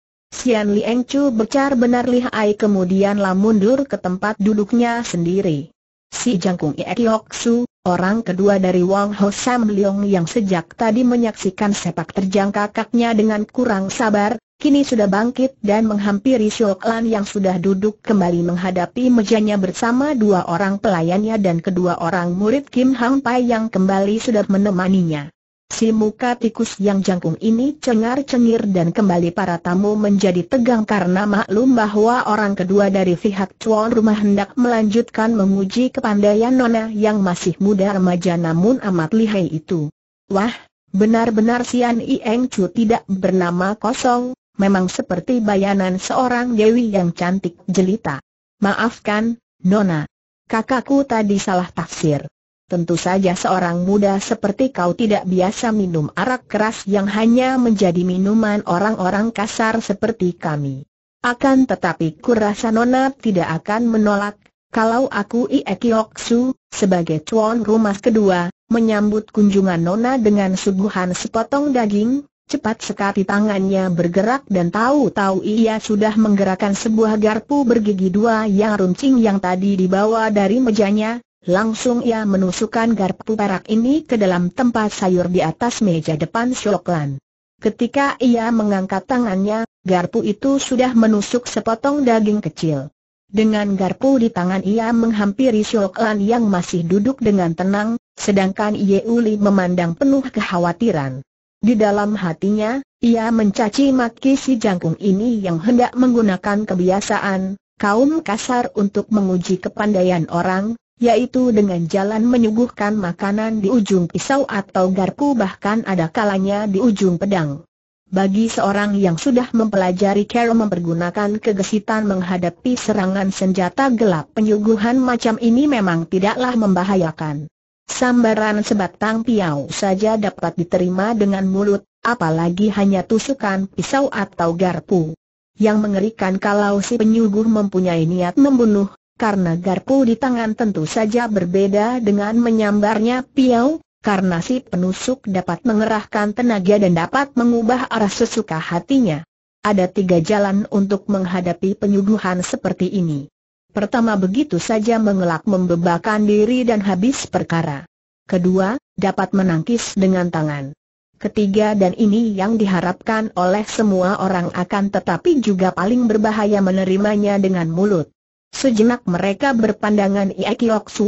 Li Lieng Chu bercar benar lihai lah mundur ke tempat duduknya sendiri. Si Jangkung Ie Kiok Su, orang kedua dari Wang Ho Sam Leong yang sejak tadi menyaksikan sepak terjang kakaknya dengan kurang sabar, kini sudah bangkit dan menghampiri Siok Lan yang sudah duduk kembali menghadapi mejanya bersama dua orang pelayannya dan kedua orang murid Kim Hang Pai yang kembali sudah menemaninya. Si muka tikus yang jangkung ini cengar-cengir dan kembali para tamu menjadi tegang karena maklum bahwa orang kedua dari pihak tuan rumah hendak melanjutkan menguji kepandaian Nona yang masih muda remaja namun amat lihai itu. Wah, benar-benar Sian Ieng Chu tidak bernama kosong, memang seperti bayanan seorang dewi yang cantik jelita. Maafkan, Nona. Kakakku tadi salah tafsir. Tentu saja seorang muda seperti kau tidak biasa minum arak keras yang hanya menjadi minuman orang-orang kasar seperti kami. Akan tetapi kurasa Nona tidak akan menolak, kalau aku Iekioksu, sebagai cuan rumah kedua, menyambut kunjungan Nona dengan suguhan sepotong daging, cepat sekali tangannya bergerak dan tahu-tahu ia sudah menggerakkan sebuah garpu bergigi dua yang runcing yang tadi dibawa dari mejanya, Langsung ia menusukkan garpu perak ini ke dalam tempat sayur di atas meja depan Shoklan. Ketika ia mengangkat tangannya, garpu itu sudah menusuk sepotong daging kecil. Dengan garpu di tangan ia menghampiri Shoklan yang masih duduk dengan tenang, sedangkan Yeuli memandang penuh kekhawatiran. Di dalam hatinya, ia mencaci maki si jangkung ini yang hendak menggunakan kebiasaan, kaum kasar untuk menguji kepandaian orang, yaitu dengan jalan menyuguhkan makanan di ujung pisau atau garpu bahkan ada kalanya di ujung pedang. Bagi seorang yang sudah mempelajari cara mempergunakan kegesitan menghadapi serangan senjata gelap penyuguhan macam ini memang tidaklah membahayakan. Sambaran sebatang piau saja dapat diterima dengan mulut, apalagi hanya tusukan pisau atau garpu. Yang mengerikan kalau si penyuguh mempunyai niat membunuh, karena garpu di tangan tentu saja berbeda dengan menyambarnya piau, karena si penusuk dapat mengerahkan tenaga dan dapat mengubah arah sesuka hatinya. Ada tiga jalan untuk menghadapi penyuguhan seperti ini. Pertama begitu saja mengelak membebakan diri dan habis perkara. Kedua, dapat menangkis dengan tangan. Ketiga dan ini yang diharapkan oleh semua orang akan tetapi juga paling berbahaya menerimanya dengan mulut. Sejenak mereka berpandangan Ia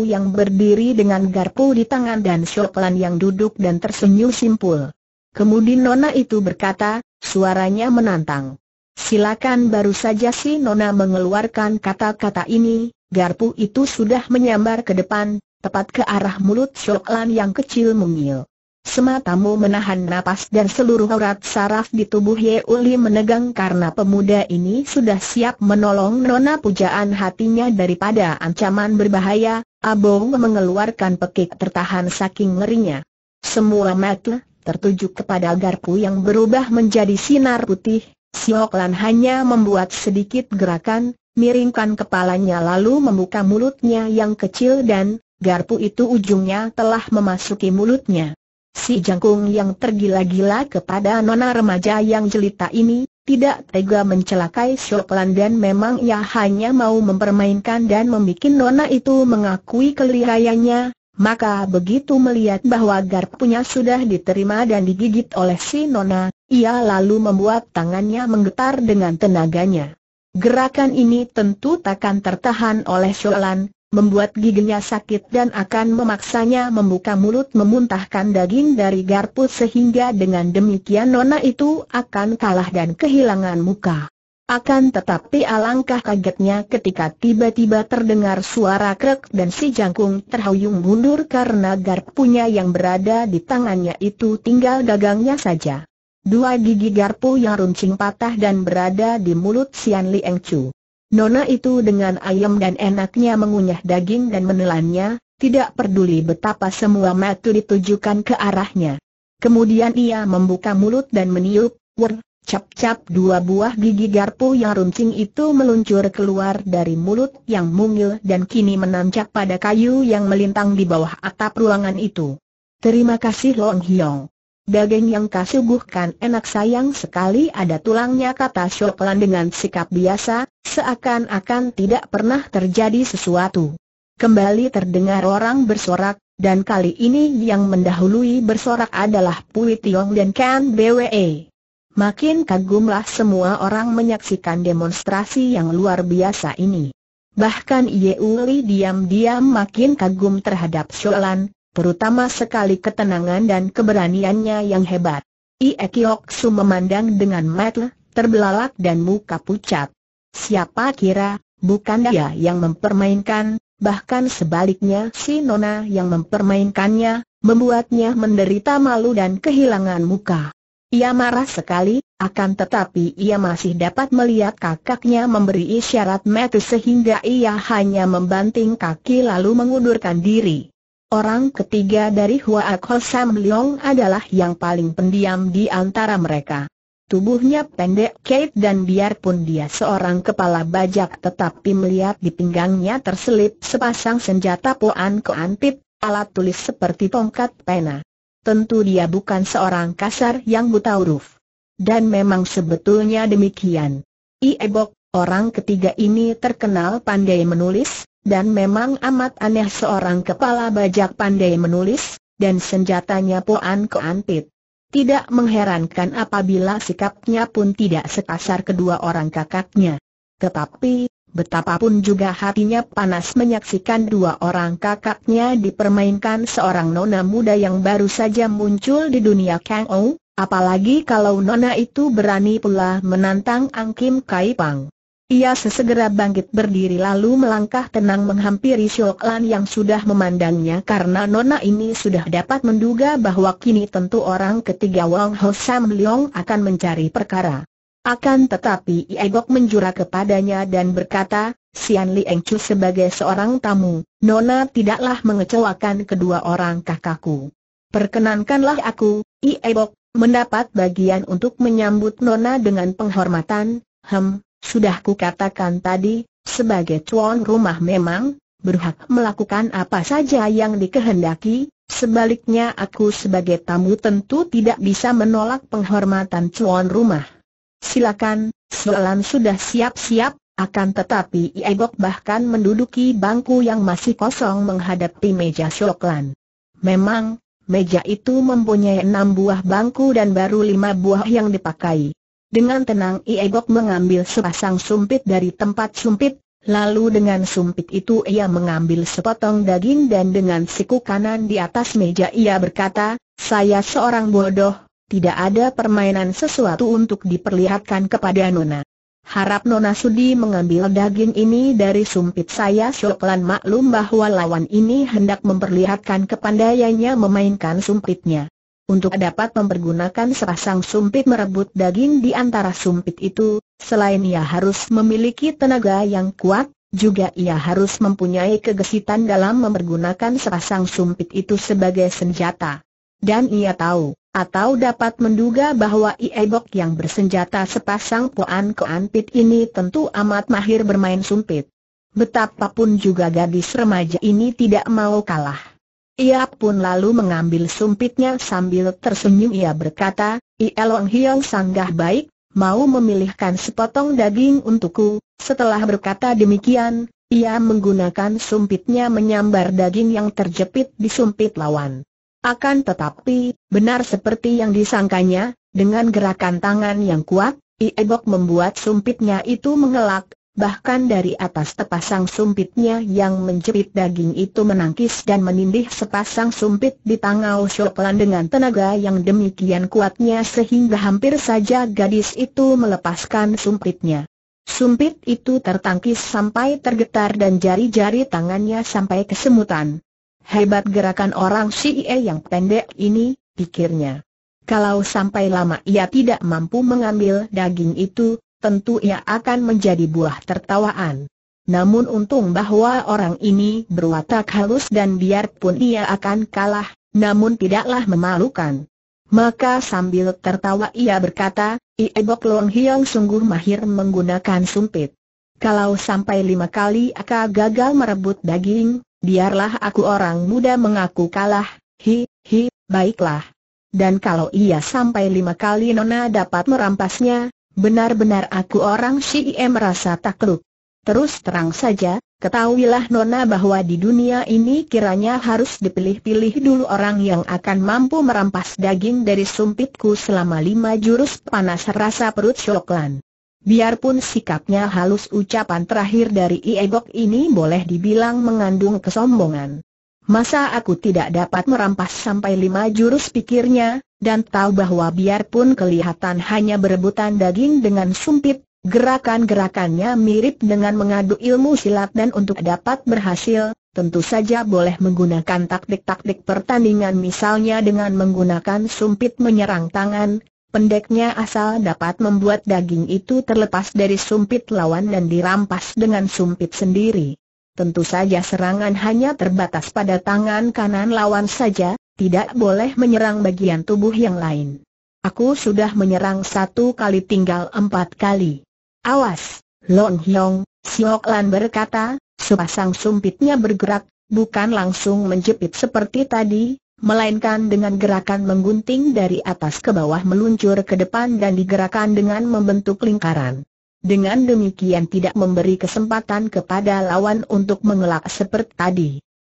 yang berdiri dengan garpu di tangan dan Shoklan yang duduk dan tersenyum simpul. Kemudian Nona itu berkata, suaranya menantang. Silakan baru saja si Nona mengeluarkan kata-kata ini, garpu itu sudah menyambar ke depan, tepat ke arah mulut Shoklan yang kecil mungil. Sematamu menahan napas dan seluruh aurat saraf di tubuh Uli menegang karena pemuda ini sudah siap menolong nona pujaan hatinya daripada ancaman berbahaya, Abong mengeluarkan pekik tertahan saking ngerinya. Semua mata tertuju kepada garpu yang berubah menjadi sinar putih, Sioklan hanya membuat sedikit gerakan, miringkan kepalanya lalu membuka mulutnya yang kecil dan, garpu itu ujungnya telah memasuki mulutnya. Si jangkung yang tergila-gila kepada nona remaja yang jelita ini, tidak tega mencelakai Shoklan dan memang ia hanya mau mempermainkan dan membuat nona itu mengakui kelirayanya, maka begitu melihat bahwa garpunya sudah diterima dan digigit oleh si nona, ia lalu membuat tangannya menggetar dengan tenaganya. Gerakan ini tentu takkan tertahan oleh Sholan, membuat giginya sakit dan akan memaksanya membuka mulut memuntahkan daging dari garpu sehingga dengan demikian nona itu akan kalah dan kehilangan muka. Akan tetapi alangkah kagetnya ketika tiba-tiba terdengar suara krek dan si jangkung terhuyung mundur karena garpunya yang berada di tangannya itu tinggal gagangnya saja. Dua gigi garpu yang runcing patah dan berada di mulut Sian Eng Chu. Nona itu dengan ayam dan enaknya mengunyah daging dan menelannya, tidak peduli betapa semua mata ditujukan ke arahnya. Kemudian ia membuka mulut dan meniup, wer, cap-cap dua buah gigi garpu yang runcing itu meluncur keluar dari mulut yang mungil dan kini menancap pada kayu yang melintang di bawah atap ruangan itu. Terima kasih Long Hiong. Daging yang kau suguhkan enak sayang sekali ada tulangnya kata Shoklan dengan sikap biasa, Seakan-akan tidak pernah terjadi sesuatu. Kembali terdengar orang bersorak, dan kali ini yang mendahului bersorak adalah Pui Tiong dan Kan Bwe. Makin kagumlah semua orang menyaksikan demonstrasi yang luar biasa ini. Bahkan Yeuli diam-diam makin kagum terhadap Sholan, terutama sekali ketenangan dan keberaniannya yang hebat. Ie Kioksu memandang dengan mata terbelalak dan muka pucat. Siapa kira, bukan dia yang mempermainkan, bahkan sebaliknya si Nona yang mempermainkannya, membuatnya menderita malu dan kehilangan muka. Ia marah sekali, akan tetapi ia masih dapat melihat kakaknya memberi isyarat metu sehingga ia hanya membanting kaki lalu mengundurkan diri. Orang ketiga dari Hua Ak Sam Leong adalah yang paling pendiam di antara mereka. Tubuhnya pendek Kate dan biarpun dia seorang kepala bajak tetapi melihat di pinggangnya terselip sepasang senjata poan keantip, alat tulis seperti tongkat pena. Tentu dia bukan seorang kasar yang buta huruf. Dan memang sebetulnya demikian. Iebok, orang ketiga ini terkenal pandai menulis, dan memang amat aneh seorang kepala bajak pandai menulis, dan senjatanya poan keantip. Tidak mengherankan apabila sikapnya pun tidak sekasar kedua orang kakaknya. Tetapi, betapapun juga hatinya panas menyaksikan dua orang kakaknya dipermainkan seorang nona muda yang baru saja muncul di dunia Kang Ou, apalagi kalau nona itu berani pula menantang Ang Kim Kai Pang. Ia sesegera bangkit berdiri lalu melangkah tenang menghampiri Siok Lan yang sudah memandangnya karena nona ini sudah dapat menduga bahwa kini tentu orang ketiga Wang Ho Sam Leong akan mencari perkara. Akan tetapi Ie Gok menjura kepadanya dan berkata, Sian Li Eng Chu sebagai seorang tamu, Nona tidaklah mengecewakan kedua orang kakakku. Perkenankanlah aku, Ie Gok, mendapat bagian untuk menyambut Nona dengan penghormatan, hem, sudah kukatakan tadi, sebagai tuan rumah memang, berhak melakukan apa saja yang dikehendaki, sebaliknya aku sebagai tamu tentu tidak bisa menolak penghormatan tuan rumah. Silakan, soalan sudah siap-siap, akan tetapi Iebok bahkan menduduki bangku yang masih kosong menghadapi meja Soklan. Memang, meja itu mempunyai enam buah bangku dan baru lima buah yang dipakai. Dengan tenang Iegok mengambil sepasang sumpit dari tempat sumpit, lalu dengan sumpit itu ia mengambil sepotong daging dan dengan siku kanan di atas meja ia berkata, saya seorang bodoh, tidak ada permainan sesuatu untuk diperlihatkan kepada Nona. Harap Nona Sudi mengambil daging ini dari sumpit saya Soklan maklum bahwa lawan ini hendak memperlihatkan kepandaiannya memainkan sumpitnya untuk dapat mempergunakan sepasang sumpit merebut daging di antara sumpit itu, selain ia harus memiliki tenaga yang kuat, juga ia harus mempunyai kegesitan dalam mempergunakan sepasang sumpit itu sebagai senjata. Dan ia tahu, atau dapat menduga bahwa Iebok yang bersenjata sepasang Poan Koan Pit ini tentu amat mahir bermain sumpit. Betapapun juga gadis remaja ini tidak mau kalah. Ia pun lalu mengambil sumpitnya sambil tersenyum ia berkata, Ielong Hiong sanggah baik, mau memilihkan sepotong daging untukku. Setelah berkata demikian, ia menggunakan sumpitnya menyambar daging yang terjepit di sumpit lawan. Akan tetapi, benar seperti yang disangkanya, dengan gerakan tangan yang kuat, Iebok membuat sumpitnya itu mengelak, bahkan dari atas tepasang sumpitnya yang menjepit daging itu menangkis dan menindih sepasang sumpit di tangau Shoklan dengan tenaga yang demikian kuatnya sehingga hampir saja gadis itu melepaskan sumpitnya. Sumpit itu tertangkis sampai tergetar dan jari-jari tangannya sampai kesemutan. Hebat gerakan orang E yang pendek ini, pikirnya. Kalau sampai lama ia tidak mampu mengambil daging itu, tentu ia akan menjadi buah tertawaan. Namun untung bahwa orang ini berwatak halus dan biarpun ia akan kalah, namun tidaklah memalukan. Maka sambil tertawa ia berkata, Iebok Long Hiong sungguh mahir menggunakan sumpit. Kalau sampai lima kali aku gagal merebut daging, biarlah aku orang muda mengaku kalah, hi, hi, baiklah. Dan kalau ia sampai lima kali Nona dapat merampasnya, Benar-benar aku orang em merasa takluk. Terus terang saja, ketahuilah Nona bahwa di dunia ini kiranya harus dipilih-pilih dulu orang yang akan mampu merampas daging dari sumpitku selama lima jurus panas rasa perut Shoklan. Biarpun sikapnya halus ucapan terakhir dari Iegok ini boleh dibilang mengandung kesombongan. Masa aku tidak dapat merampas sampai lima jurus pikirnya, dan tahu bahwa biarpun kelihatan hanya berebutan daging dengan sumpit, gerakan-gerakannya mirip dengan mengadu ilmu silat dan untuk dapat berhasil, tentu saja boleh menggunakan taktik-taktik pertandingan misalnya dengan menggunakan sumpit menyerang tangan, Pendeknya asal dapat membuat daging itu terlepas dari sumpit lawan dan dirampas dengan sumpit sendiri. Tentu saja serangan hanya terbatas pada tangan kanan lawan saja, tidak boleh menyerang bagian tubuh yang lain. Aku sudah menyerang satu kali tinggal empat kali. Awas, Long Hyong, Siok Lan berkata, sepasang sumpitnya bergerak, bukan langsung menjepit seperti tadi, melainkan dengan gerakan menggunting dari atas ke bawah meluncur ke depan dan digerakkan dengan membentuk lingkaran. Dengan demikian tidak memberi kesempatan kepada lawan untuk mengelak seperti tadi.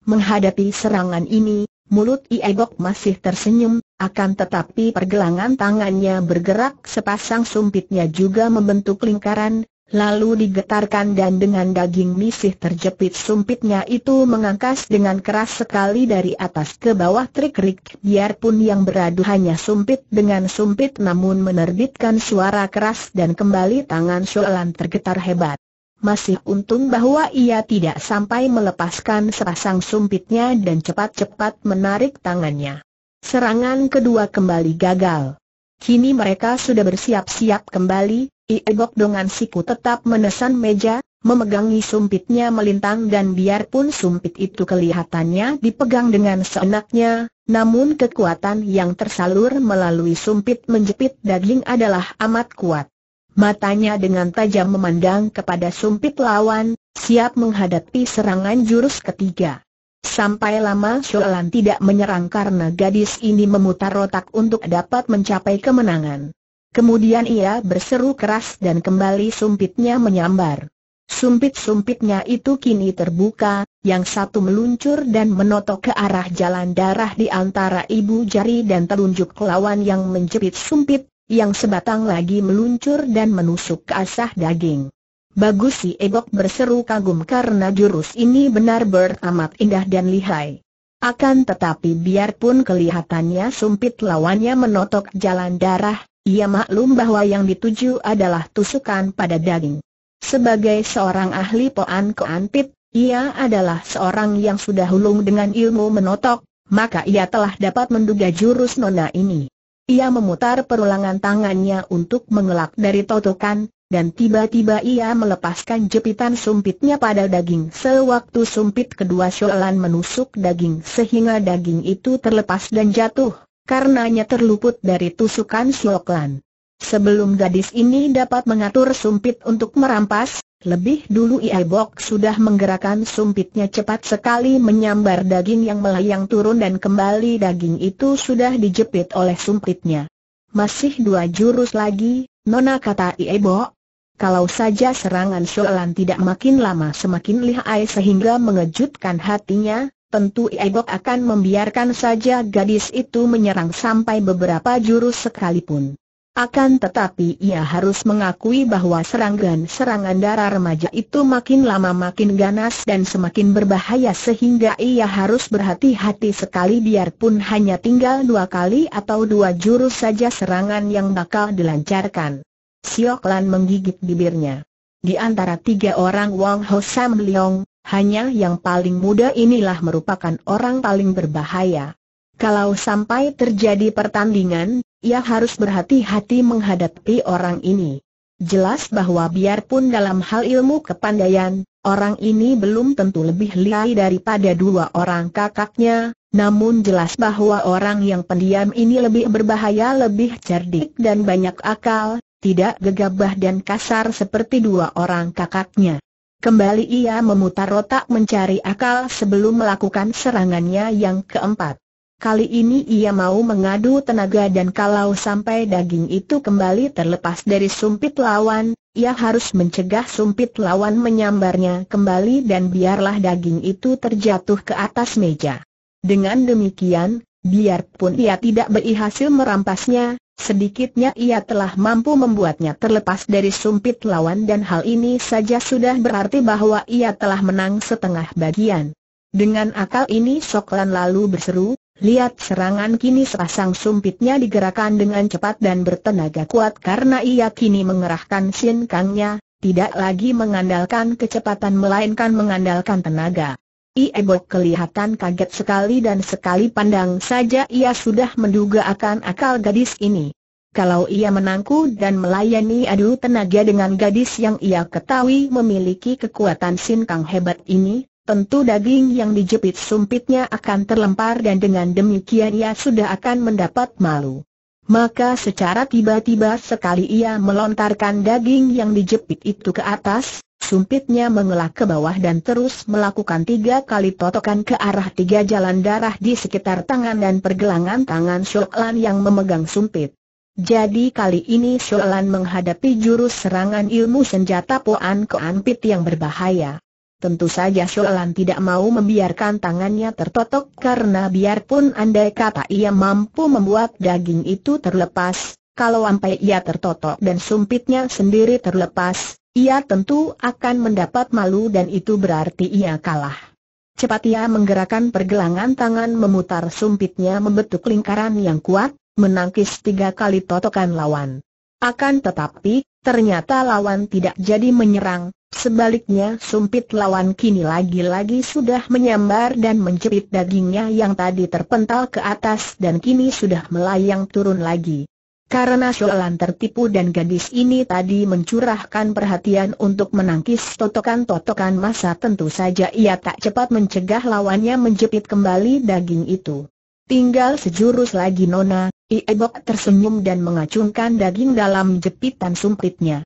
Menghadapi serangan ini, Mulut Iegok masih tersenyum, akan tetapi pergelangan tangannya bergerak sepasang sumpitnya juga membentuk lingkaran, lalu digetarkan dan dengan daging misih terjepit sumpitnya itu mengangkas dengan keras sekali dari atas ke bawah trik-trik. Biarpun yang beradu hanya sumpit dengan sumpit namun menerbitkan suara keras dan kembali tangan Sholan tergetar hebat. Masih untung bahwa ia tidak sampai melepaskan sepasang sumpitnya dan cepat-cepat menarik tangannya. Serangan kedua kembali gagal. Kini mereka sudah bersiap-siap kembali, Iebok dengan siku tetap menesan meja, memegangi sumpitnya melintang dan biarpun sumpit itu kelihatannya dipegang dengan seenaknya, namun kekuatan yang tersalur melalui sumpit menjepit daging adalah amat kuat. Matanya dengan tajam memandang kepada sumpit lawan, siap menghadapi serangan jurus ketiga. Sampai lama Sholan tidak menyerang karena gadis ini memutar otak untuk dapat mencapai kemenangan. Kemudian ia berseru keras dan kembali sumpitnya menyambar. Sumpit-sumpitnya itu kini terbuka, yang satu meluncur dan menotok ke arah jalan darah di antara ibu jari dan telunjuk lawan yang menjepit sumpit, yang sebatang lagi meluncur dan menusuk ke asah daging. Bagus si Ebok berseru kagum karena jurus ini benar beramat indah dan lihai. Akan tetapi biarpun kelihatannya sumpit lawannya menotok jalan darah, ia maklum bahwa yang dituju adalah tusukan pada daging. Sebagai seorang ahli poan keantit, ia adalah seorang yang sudah hulung dengan ilmu menotok, maka ia telah dapat menduga jurus nona ini. Ia memutar perulangan tangannya untuk mengelak dari totokan, dan tiba-tiba ia melepaskan jepitan sumpitnya pada daging sewaktu sumpit kedua syolan menusuk daging sehingga daging itu terlepas dan jatuh, karenanya terluput dari tusukan Sholan. Sebelum gadis ini dapat mengatur sumpit untuk merampas, lebih dulu e Ialbok sudah menggerakkan sumpitnya cepat sekali menyambar daging yang melayang turun dan kembali daging itu sudah dijepit oleh sumpitnya. Masih dua jurus lagi, Nona kata e Ialbok. Kalau saja serangan Sholan tidak makin lama semakin lihai sehingga mengejutkan hatinya, tentu e Ialbok akan membiarkan saja gadis itu menyerang sampai beberapa jurus sekalipun. Akan tetapi ia harus mengakui bahwa serangan-serangan darah remaja itu makin lama makin ganas dan semakin berbahaya sehingga ia harus berhati-hati sekali biarpun hanya tinggal dua kali atau dua jurus saja serangan yang bakal dilancarkan. Siok menggigit bibirnya. Di antara tiga orang Wang Ho Sam Leong, hanya yang paling muda inilah merupakan orang paling berbahaya. Kalau sampai terjadi pertandingan, ia harus berhati-hati menghadapi orang ini. Jelas bahwa biarpun dalam hal ilmu kepandaian, orang ini belum tentu lebih lihai daripada dua orang kakaknya, namun jelas bahwa orang yang pendiam ini lebih berbahaya lebih cerdik dan banyak akal, tidak gegabah dan kasar seperti dua orang kakaknya. Kembali ia memutar otak mencari akal sebelum melakukan serangannya yang keempat. Kali ini ia mau mengadu tenaga dan kalau sampai daging itu kembali terlepas dari sumpit lawan, ia harus mencegah sumpit lawan menyambarnya kembali dan biarlah daging itu terjatuh ke atas meja. Dengan demikian, biarpun ia tidak berhasil merampasnya, sedikitnya ia telah mampu membuatnya terlepas dari sumpit lawan dan hal ini saja sudah berarti bahwa ia telah menang setengah bagian. Dengan akal ini Soklan lalu berseru, Lihat serangan kini sepasang sumpitnya digerakkan dengan cepat dan bertenaga kuat karena ia kini mengerahkan sin kangnya, tidak lagi mengandalkan kecepatan melainkan mengandalkan tenaga. Iebok kelihatan kaget sekali dan sekali pandang saja ia sudah menduga akan akal gadis ini. Kalau ia menangku dan melayani adu tenaga dengan gadis yang ia ketahui memiliki kekuatan sinkang hebat ini, tentu daging yang dijepit sumpitnya akan terlempar dan dengan demikian ia sudah akan mendapat malu. Maka secara tiba-tiba sekali ia melontarkan daging yang dijepit itu ke atas, sumpitnya mengelak ke bawah dan terus melakukan tiga kali totokan ke arah tiga jalan darah di sekitar tangan dan pergelangan tangan Sholan yang memegang sumpit. Jadi kali ini Sholan menghadapi jurus serangan ilmu senjata Poan Koan Pit yang berbahaya. Tentu saja Sholan tidak mau membiarkan tangannya tertotok karena biarpun andai kata ia mampu membuat daging itu terlepas, kalau sampai ia tertotok dan sumpitnya sendiri terlepas, ia tentu akan mendapat malu dan itu berarti ia kalah. Cepat ia menggerakkan pergelangan tangan memutar sumpitnya membentuk lingkaran yang kuat, menangkis tiga kali totokan lawan. Akan tetapi, ternyata lawan tidak jadi menyerang, Sebaliknya sumpit lawan kini lagi-lagi sudah menyambar dan menjepit dagingnya yang tadi terpental ke atas dan kini sudah melayang turun lagi. Karena Sholan tertipu dan gadis ini tadi mencurahkan perhatian untuk menangkis totokan-totokan masa tentu saja ia tak cepat mencegah lawannya menjepit kembali daging itu. Tinggal sejurus lagi Nona, Iebok tersenyum dan mengacungkan daging dalam jepitan sumpitnya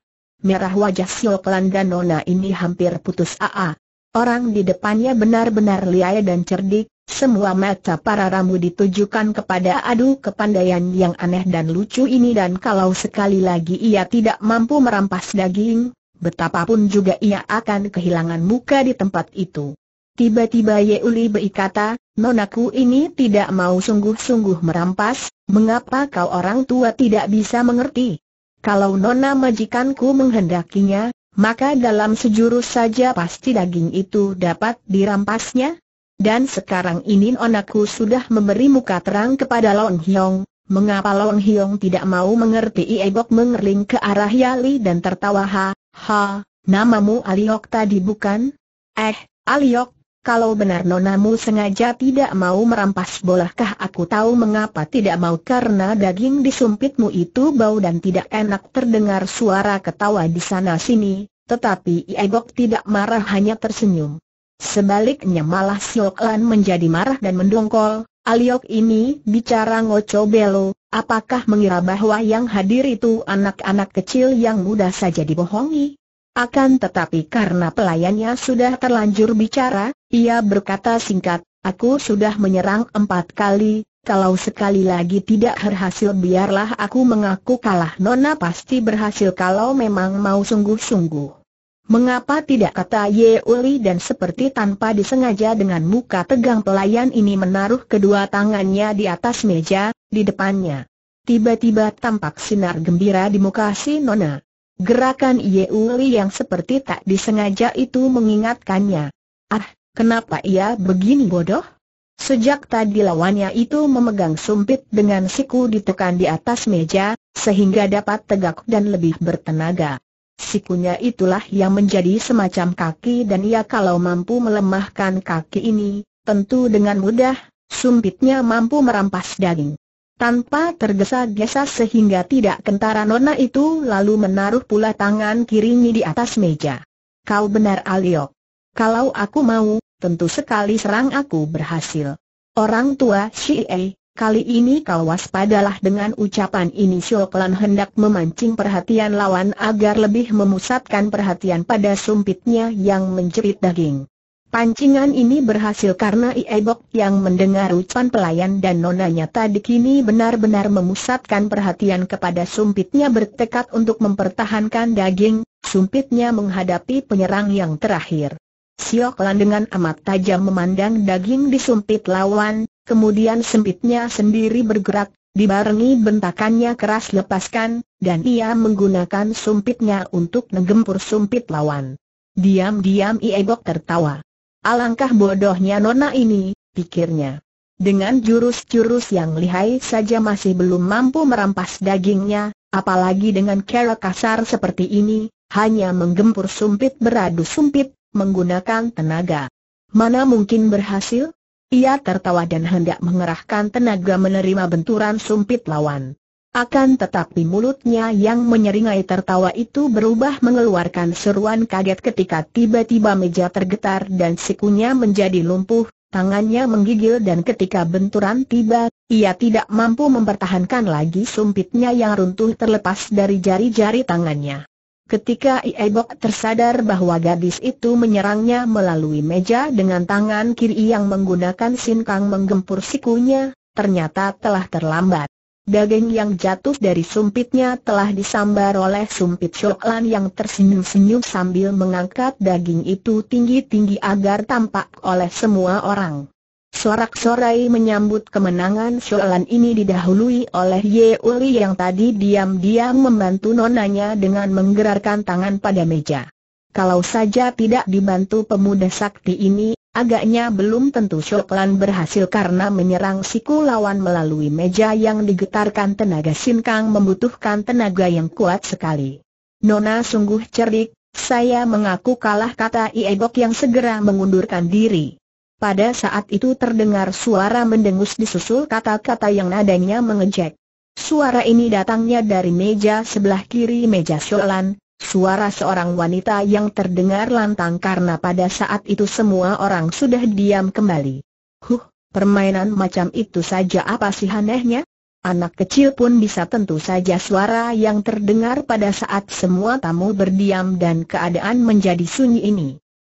merah wajah Sioklan dan Nona ini hampir putus aa. Orang di depannya benar-benar liai dan cerdik, semua mata para ramu ditujukan kepada adu kepandaian yang aneh dan lucu ini dan kalau sekali lagi ia tidak mampu merampas daging, betapapun juga ia akan kehilangan muka di tempat itu. Tiba-tiba Yeuli uli berikata, nonaku ini tidak mau sungguh-sungguh merampas, mengapa kau orang tua tidak bisa mengerti? Kalau nona majikanku menghendakinya, maka dalam sejurus saja pasti daging itu dapat dirampasnya. Dan sekarang ini nonaku sudah memberi muka terang kepada Long Hiong, mengapa Long Hiong tidak mau mengerti Iebok mengerling ke arah Yali dan tertawa ha, ha, namamu Aliok tadi bukan? Eh, Aliok, kalau benar nonamu sengaja tidak mau merampas bolahkah aku tahu mengapa tidak mau karena daging di sumpitmu itu bau dan tidak enak terdengar suara ketawa di sana sini, tetapi Iegok tidak marah hanya tersenyum. Sebaliknya malah sioklan menjadi marah dan mendongkol, Aliok ini bicara ngoco belo, apakah mengira bahwa yang hadir itu anak-anak kecil yang mudah saja dibohongi? Akan tetapi karena pelayannya sudah terlanjur bicara, ia berkata singkat, aku sudah menyerang empat kali, kalau sekali lagi tidak berhasil biarlah aku mengaku kalah Nona pasti berhasil kalau memang mau sungguh-sungguh. Mengapa tidak kata Ye Uli dan seperti tanpa disengaja dengan muka tegang pelayan ini menaruh kedua tangannya di atas meja, di depannya. Tiba-tiba tampak sinar gembira di muka si Nona. Gerakan Uli yang seperti tak disengaja itu mengingatkannya. Ah, kenapa ia begini bodoh? Sejak tadi lawannya itu memegang sumpit dengan siku ditekan di atas meja, sehingga dapat tegak dan lebih bertenaga. Sikunya itulah yang menjadi semacam kaki dan ia kalau mampu melemahkan kaki ini, tentu dengan mudah, sumpitnya mampu merampas daging. Tanpa tergesa-gesa sehingga tidak kentara nona itu lalu menaruh pula tangan kirinya di atas meja. Kau benar Aliok. Kalau aku mau, tentu sekali serang aku berhasil. Orang tua Xie, kali ini kau waspadalah dengan ucapan ini Sioklan hendak memancing perhatian lawan agar lebih memusatkan perhatian pada sumpitnya yang menjerit daging. Pancingan ini berhasil karena Iebok yang mendengar ucapan pelayan dan nonanya tadi kini benar-benar memusatkan perhatian kepada sumpitnya bertekad untuk mempertahankan daging, sumpitnya menghadapi penyerang yang terakhir. Siok Lan dengan amat tajam memandang daging di sumpit lawan, kemudian sumpitnya sendiri bergerak, dibarengi bentakannya keras lepaskan, dan ia menggunakan sumpitnya untuk menggempur sumpit lawan. Diam-diam Iebok tertawa. Alangkah bodohnya nona ini, pikirnya. Dengan jurus-jurus yang lihai saja masih belum mampu merampas dagingnya, apalagi dengan cara kasar seperti ini, hanya menggempur sumpit beradu sumpit, menggunakan tenaga. Mana mungkin berhasil? Ia tertawa dan hendak mengerahkan tenaga menerima benturan sumpit lawan. Akan tetapi mulutnya yang menyeringai tertawa itu berubah mengeluarkan seruan kaget ketika tiba-tiba meja tergetar dan sikunya menjadi lumpuh, tangannya menggigil dan ketika benturan tiba, ia tidak mampu mempertahankan lagi sumpitnya yang runtuh terlepas dari jari-jari tangannya. Ketika Iebok tersadar bahwa gadis itu menyerangnya melalui meja dengan tangan kiri yang menggunakan sinkang menggempur sikunya, ternyata telah terlambat. Daging yang jatuh dari sumpitnya telah disambar oleh sumpit Shoklan yang tersenyum-senyum sambil mengangkat daging itu tinggi-tinggi agar tampak oleh semua orang. Sorak-sorai menyambut kemenangan Shoklan ini didahului oleh Ye Uli yang tadi diam-diam membantu nonanya dengan menggerakkan tangan pada meja. Kalau saja tidak dibantu pemuda sakti ini, Agaknya belum tentu Shoklan berhasil karena menyerang siku lawan melalui meja yang digetarkan tenaga Sinkang membutuhkan tenaga yang kuat sekali. Nona sungguh cerdik, saya mengaku kalah kata Iegok yang segera mengundurkan diri. Pada saat itu terdengar suara mendengus disusul kata-kata yang nadanya mengejek. Suara ini datangnya dari meja sebelah kiri meja Shoklan, Suara seorang wanita yang terdengar lantang karena pada saat itu semua orang sudah diam kembali. Huh, permainan macam itu saja apa sih anehnya? Anak kecil pun bisa tentu saja suara yang terdengar pada saat semua tamu berdiam dan keadaan menjadi sunyi ini.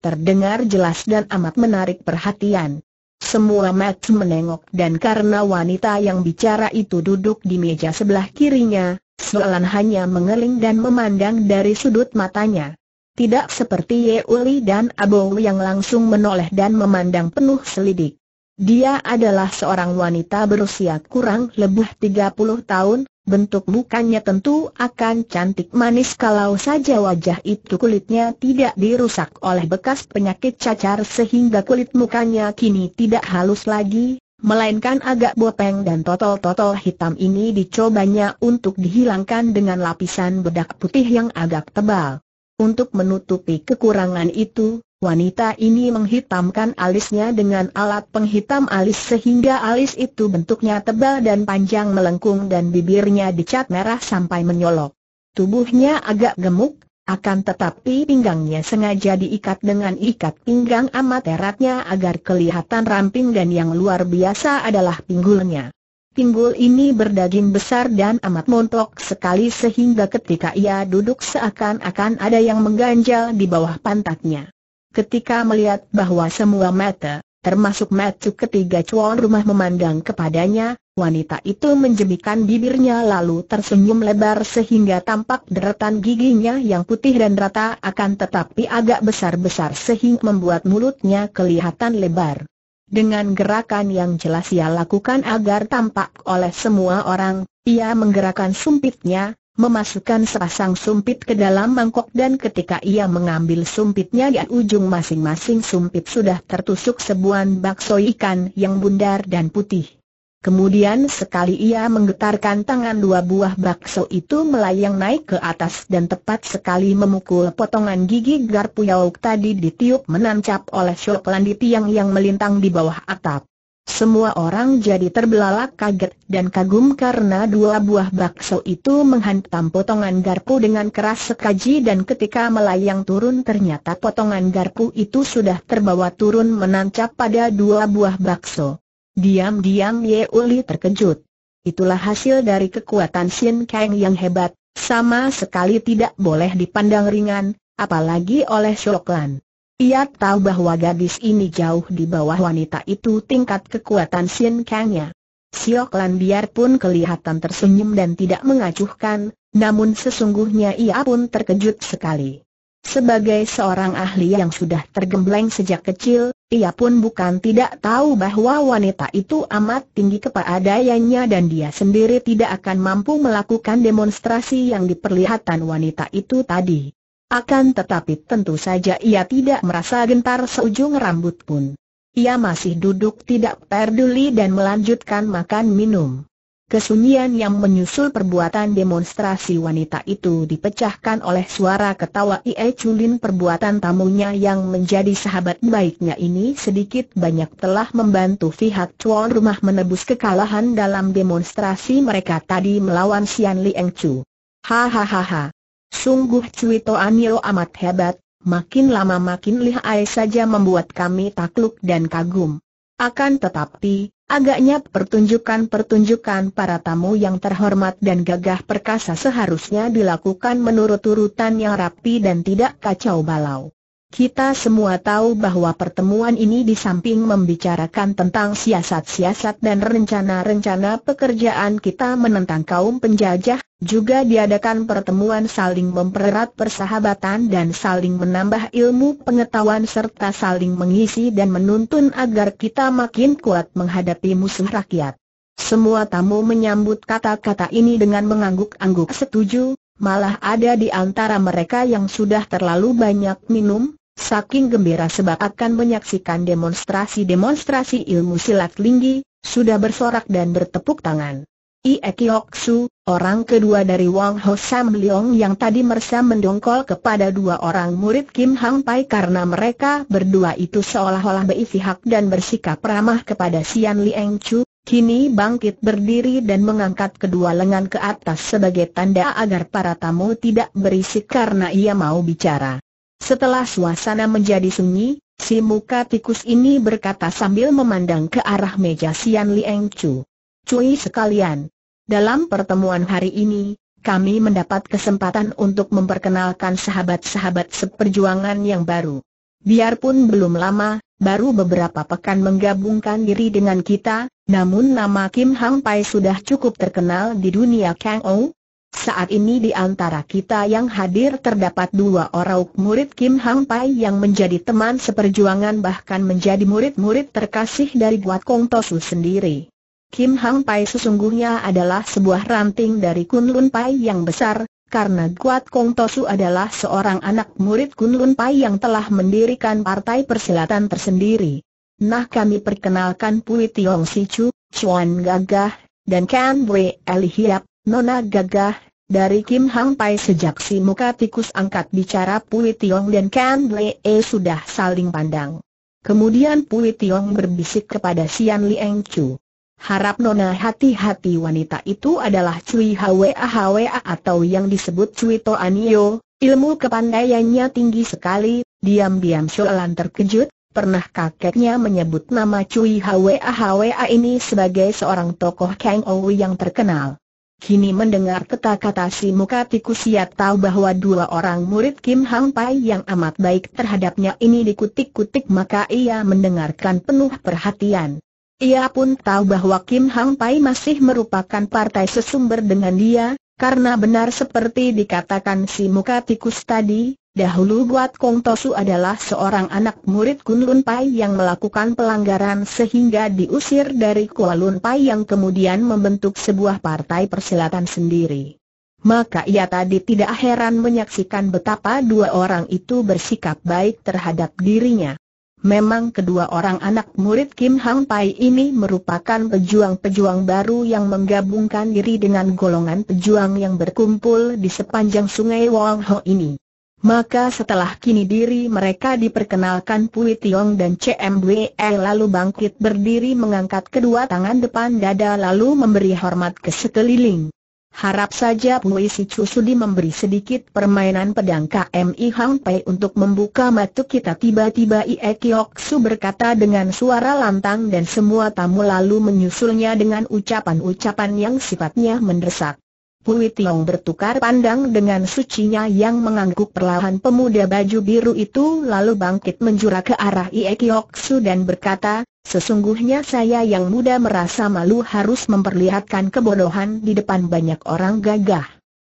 Terdengar jelas dan amat menarik perhatian. Semua mata menengok dan karena wanita yang bicara itu duduk di meja sebelah kirinya, Soalan hanya mengeling dan memandang dari sudut matanya. Tidak seperti Ye Uli dan Abou yang langsung menoleh dan memandang penuh selidik. Dia adalah seorang wanita berusia kurang lebih 30 tahun, bentuk mukanya tentu akan cantik manis kalau saja wajah itu kulitnya tidak dirusak oleh bekas penyakit cacar sehingga kulit mukanya kini tidak halus lagi, melainkan agak bopeng dan totol-totol hitam ini dicobanya untuk dihilangkan dengan lapisan bedak putih yang agak tebal. Untuk menutupi kekurangan itu, wanita ini menghitamkan alisnya dengan alat penghitam alis sehingga alis itu bentuknya tebal dan panjang melengkung dan bibirnya dicat merah sampai menyolok. Tubuhnya agak gemuk, akan tetapi pinggangnya sengaja diikat dengan ikat pinggang amat eratnya agar kelihatan ramping dan yang luar biasa adalah pinggulnya. Pinggul ini berdaging besar dan amat montok sekali sehingga ketika ia duduk seakan-akan ada yang mengganjal di bawah pantatnya. Ketika melihat bahwa semua mata, termasuk mata ketiga cuan rumah memandang kepadanya, Wanita itu menjemikan bibirnya lalu tersenyum lebar sehingga tampak deretan giginya yang putih dan rata akan tetapi agak besar-besar sehingga membuat mulutnya kelihatan lebar. Dengan gerakan yang jelas ia lakukan agar tampak oleh semua orang, ia menggerakkan sumpitnya, memasukkan sepasang sumpit ke dalam mangkok dan ketika ia mengambil sumpitnya di ujung masing-masing sumpit sudah tertusuk sebuah bakso ikan yang bundar dan putih. Kemudian sekali ia menggetarkan tangan dua buah bakso itu melayang naik ke atas dan tepat sekali memukul potongan gigi garpu yauk tadi ditiup menancap oleh syok landiti tiang yang melintang di bawah atap. Semua orang jadi terbelalak kaget dan kagum karena dua buah bakso itu menghantam potongan garpu dengan keras sekaji dan ketika melayang turun ternyata potongan garpu itu sudah terbawa turun menancap pada dua buah bakso. Diam-diam Ye Uli terkejut. Itulah hasil dari kekuatan Xin Kang yang hebat, sama sekali tidak boleh dipandang ringan, apalagi oleh Shoklan. Ia tahu bahwa gadis ini jauh di bawah wanita itu tingkat kekuatan Xin Kangnya. Shoklan biarpun kelihatan tersenyum dan tidak mengacuhkan, namun sesungguhnya ia pun terkejut sekali. Sebagai seorang ahli yang sudah tergembleng sejak kecil, ia pun bukan tidak tahu bahwa wanita itu amat tinggi kepadaiannya dan dia sendiri tidak akan mampu melakukan demonstrasi yang diperlihatkan wanita itu tadi. Akan tetapi tentu saja ia tidak merasa gentar seujung rambut pun. Ia masih duduk tidak peduli dan melanjutkan makan minum. Kesunyian yang menyusul perbuatan demonstrasi wanita itu dipecahkan oleh suara ketawa Ie Chulin perbuatan tamunya yang menjadi sahabat baiknya ini sedikit banyak telah membantu pihak Chuan rumah menebus kekalahan dalam demonstrasi mereka tadi melawan Sian Eng Chu. Hahaha. Sungguh Cui Toanio amat hebat, makin lama makin lihai saja membuat kami takluk dan kagum. Akan tetapi, Agaknya pertunjukan-pertunjukan para tamu yang terhormat dan gagah perkasa seharusnya dilakukan menurut urutan yang rapi dan tidak kacau balau. Kita semua tahu bahwa pertemuan ini di samping membicarakan tentang siasat-siasat dan rencana-rencana pekerjaan kita menentang kaum penjajah, juga diadakan pertemuan saling mempererat persahabatan dan saling menambah ilmu pengetahuan serta saling mengisi dan menuntun agar kita makin kuat menghadapi musuh rakyat. Semua tamu menyambut kata-kata ini dengan mengangguk-angguk setuju, Malah ada di antara mereka yang sudah terlalu banyak minum, Saking gembira sebab akan menyaksikan demonstrasi-demonstrasi ilmu silat linggi, sudah bersorak dan bertepuk tangan. Ie Kiok Su, orang kedua dari Wang Ho Sam Leong yang tadi merasa mendongkol kepada dua orang murid Kim Hang Pai karena mereka berdua itu seolah-olah berpihak dan bersikap ramah kepada Sian Lieng Chu, Kini bangkit berdiri dan mengangkat kedua lengan ke atas sebagai tanda agar para tamu tidak berisik karena ia mau bicara. Setelah suasana menjadi sunyi, si muka tikus ini berkata sambil memandang ke arah meja Sian Eng Chu. Cui sekalian, dalam pertemuan hari ini, kami mendapat kesempatan untuk memperkenalkan sahabat-sahabat seperjuangan yang baru. Biarpun belum lama, baru beberapa pekan menggabungkan diri dengan kita, namun nama Kim Hang Pai sudah cukup terkenal di dunia Kang Ou, saat ini di antara kita yang hadir terdapat dua orang murid Kim Hang Pai yang menjadi teman seperjuangan bahkan menjadi murid-murid terkasih dari Guat Kong Tosu sendiri. Kim Hang Pai sesungguhnya adalah sebuah ranting dari Kun Lun Pai yang besar, karena Guat Kong Tosu adalah seorang anak murid Kun Lun Pai yang telah mendirikan partai persilatan tersendiri. Nah kami perkenalkan Pui Tiong Si Chu, Chuan Gagah, dan Kan Wei Eli Hiap, Nona gagah, dari Kim Hang Pai sejak si muka tikus angkat bicara Pui Tiong dan Kan E sudah saling pandang. Kemudian Pui Tiong berbisik kepada Sian Lieng Chu. Harap Nona hati-hati wanita itu adalah Cui Hwa Hwa atau yang disebut Cui To Anio, ilmu kepandaiannya tinggi sekali, diam-diam Sholan terkejut, pernah kakeknya menyebut nama Cui Hwa Hwa ini sebagai seorang tokoh Kang Ou yang terkenal. Kini mendengar kata-kata si muka tikus ia tahu bahwa dua orang murid Kim Hang Pai yang amat baik terhadapnya ini dikutik-kutik maka ia mendengarkan penuh perhatian. Ia pun tahu bahwa Kim Hang Pai masih merupakan partai sesumber dengan dia, karena benar seperti dikatakan si muka tikus tadi, Dahulu Guat Kong Tosu adalah seorang anak murid Kunlun Pai yang melakukan pelanggaran sehingga diusir dari Lun Pai yang kemudian membentuk sebuah partai persilatan sendiri. Maka ia tadi tidak heran menyaksikan betapa dua orang itu bersikap baik terhadap dirinya. Memang kedua orang anak murid Kim Hang Pai ini merupakan pejuang-pejuang baru yang menggabungkan diri dengan golongan pejuang yang berkumpul di sepanjang sungai Wong Ho ini. Maka setelah kini diri mereka diperkenalkan Pui Tiong dan CMWE lalu bangkit berdiri mengangkat kedua tangan depan dada lalu memberi hormat ke sekeliling. Harap saja Pui Si Sudi memberi sedikit permainan pedang KMI Hang Pei untuk membuka mata kita tiba-tiba Ie Kiok Su berkata dengan suara lantang dan semua tamu lalu menyusulnya dengan ucapan-ucapan yang sifatnya mendesak. Pui Tiong bertukar pandang dengan sucinya yang mengangguk perlahan pemuda baju biru itu lalu bangkit menjura ke arah Ie Su dan berkata, Sesungguhnya saya yang muda merasa malu harus memperlihatkan kebodohan di depan banyak orang gagah.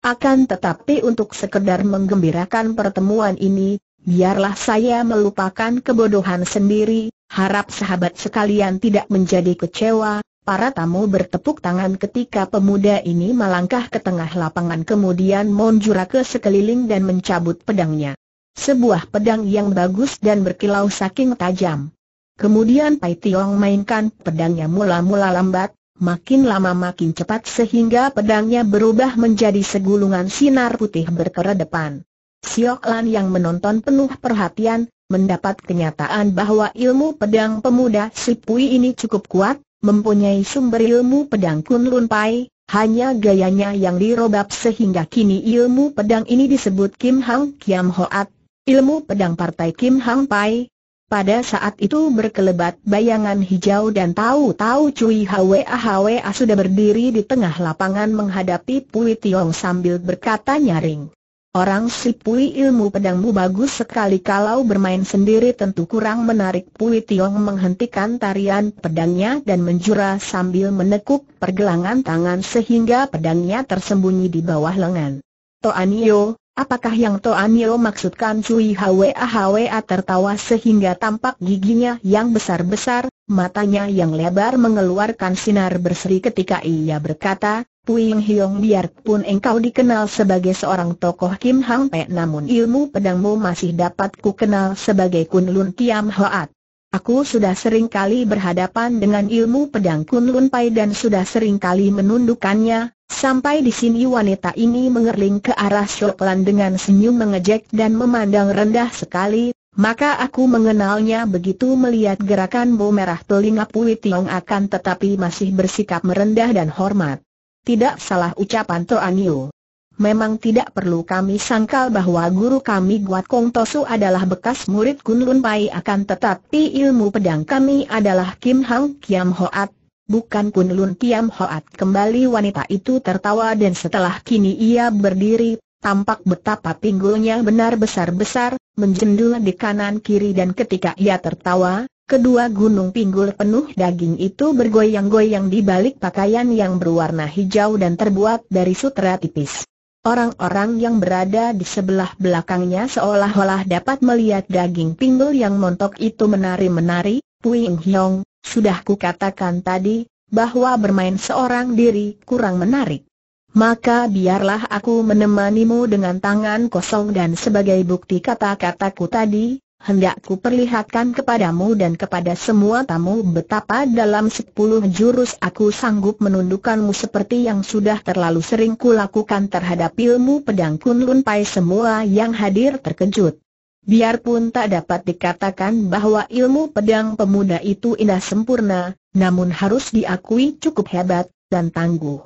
Akan tetapi untuk sekedar menggembirakan pertemuan ini, biarlah saya melupakan kebodohan sendiri, harap sahabat sekalian tidak menjadi kecewa, Para tamu bertepuk tangan ketika pemuda ini melangkah ke tengah lapangan kemudian monjura ke sekeliling dan mencabut pedangnya. Sebuah pedang yang bagus dan berkilau saking tajam. Kemudian Pai Tiong mainkan pedangnya mula-mula lambat, makin lama makin cepat sehingga pedangnya berubah menjadi segulungan sinar putih berkeredepan. Siok Lan yang menonton penuh perhatian, mendapat kenyataan bahwa ilmu pedang pemuda Sipui ini cukup kuat, mempunyai sumber ilmu pedang Kunlun Pai, hanya gayanya yang dirobap sehingga kini ilmu pedang ini disebut Kim Hang Kiam Hoat, ilmu pedang partai Kim Hang Pai. Pada saat itu berkelebat bayangan hijau dan tahu-tahu Cui Hwa Hwa sudah berdiri di tengah lapangan menghadapi Pui Tiong sambil berkata nyaring. Orang sipui ilmu pedangmu bagus sekali kalau bermain sendiri tentu kurang menarik Pui Tiong menghentikan tarian pedangnya dan menjura sambil menekuk pergelangan tangan sehingga pedangnya tersembunyi di bawah lengan. Toanio, apakah yang Toanio maksudkan Cui Hwa Hwa tertawa sehingga tampak giginya yang besar-besar, matanya yang lebar mengeluarkan sinar berseri ketika ia berkata, Puing Hiong biarpun engkau dikenal sebagai seorang tokoh Kim Hang Pe namun ilmu pedangmu masih dapat ku kenal sebagai Kun Lun Kiam Hoat. Aku sudah sering kali berhadapan dengan ilmu pedang Kun Lun Pai dan sudah sering kali menundukkannya, sampai di sini wanita ini mengerling ke arah Shoklan dengan senyum mengejek dan memandang rendah sekali, maka aku mengenalnya begitu melihat gerakanmu merah telinga Pui Tiong akan tetapi masih bersikap merendah dan hormat. Tidak salah ucapan Toan Yu. Memang tidak perlu kami sangkal bahwa guru kami Guat Kong Tosu adalah bekas murid Kun Lun Pai akan tetapi ilmu pedang kami adalah Kim Hang Kiam Hoat, bukan Kun Lun Kiam Hoat. Kembali wanita itu tertawa dan setelah kini ia berdiri, tampak betapa pinggulnya benar besar-besar, menjendul di kanan kiri dan ketika ia tertawa, Kedua gunung pinggul penuh daging itu bergoyang-goyang di balik pakaian yang berwarna hijau dan terbuat dari sutra tipis. Orang-orang yang berada di sebelah belakangnya seolah-olah dapat melihat daging pinggul yang montok itu menari-menari, Puing Hyong, sudah kukatakan tadi, bahwa bermain seorang diri kurang menarik. Maka biarlah aku menemanimu dengan tangan kosong dan sebagai bukti kata-kataku tadi, hendakku perlihatkan kepadamu dan kepada semua tamu betapa dalam sepuluh jurus aku sanggup menundukkanmu seperti yang sudah terlalu sering lakukan terhadap ilmu pedang Kunlun Pai semua yang hadir terkejut. Biarpun tak dapat dikatakan bahwa ilmu pedang pemuda itu indah sempurna, namun harus diakui cukup hebat dan tangguh.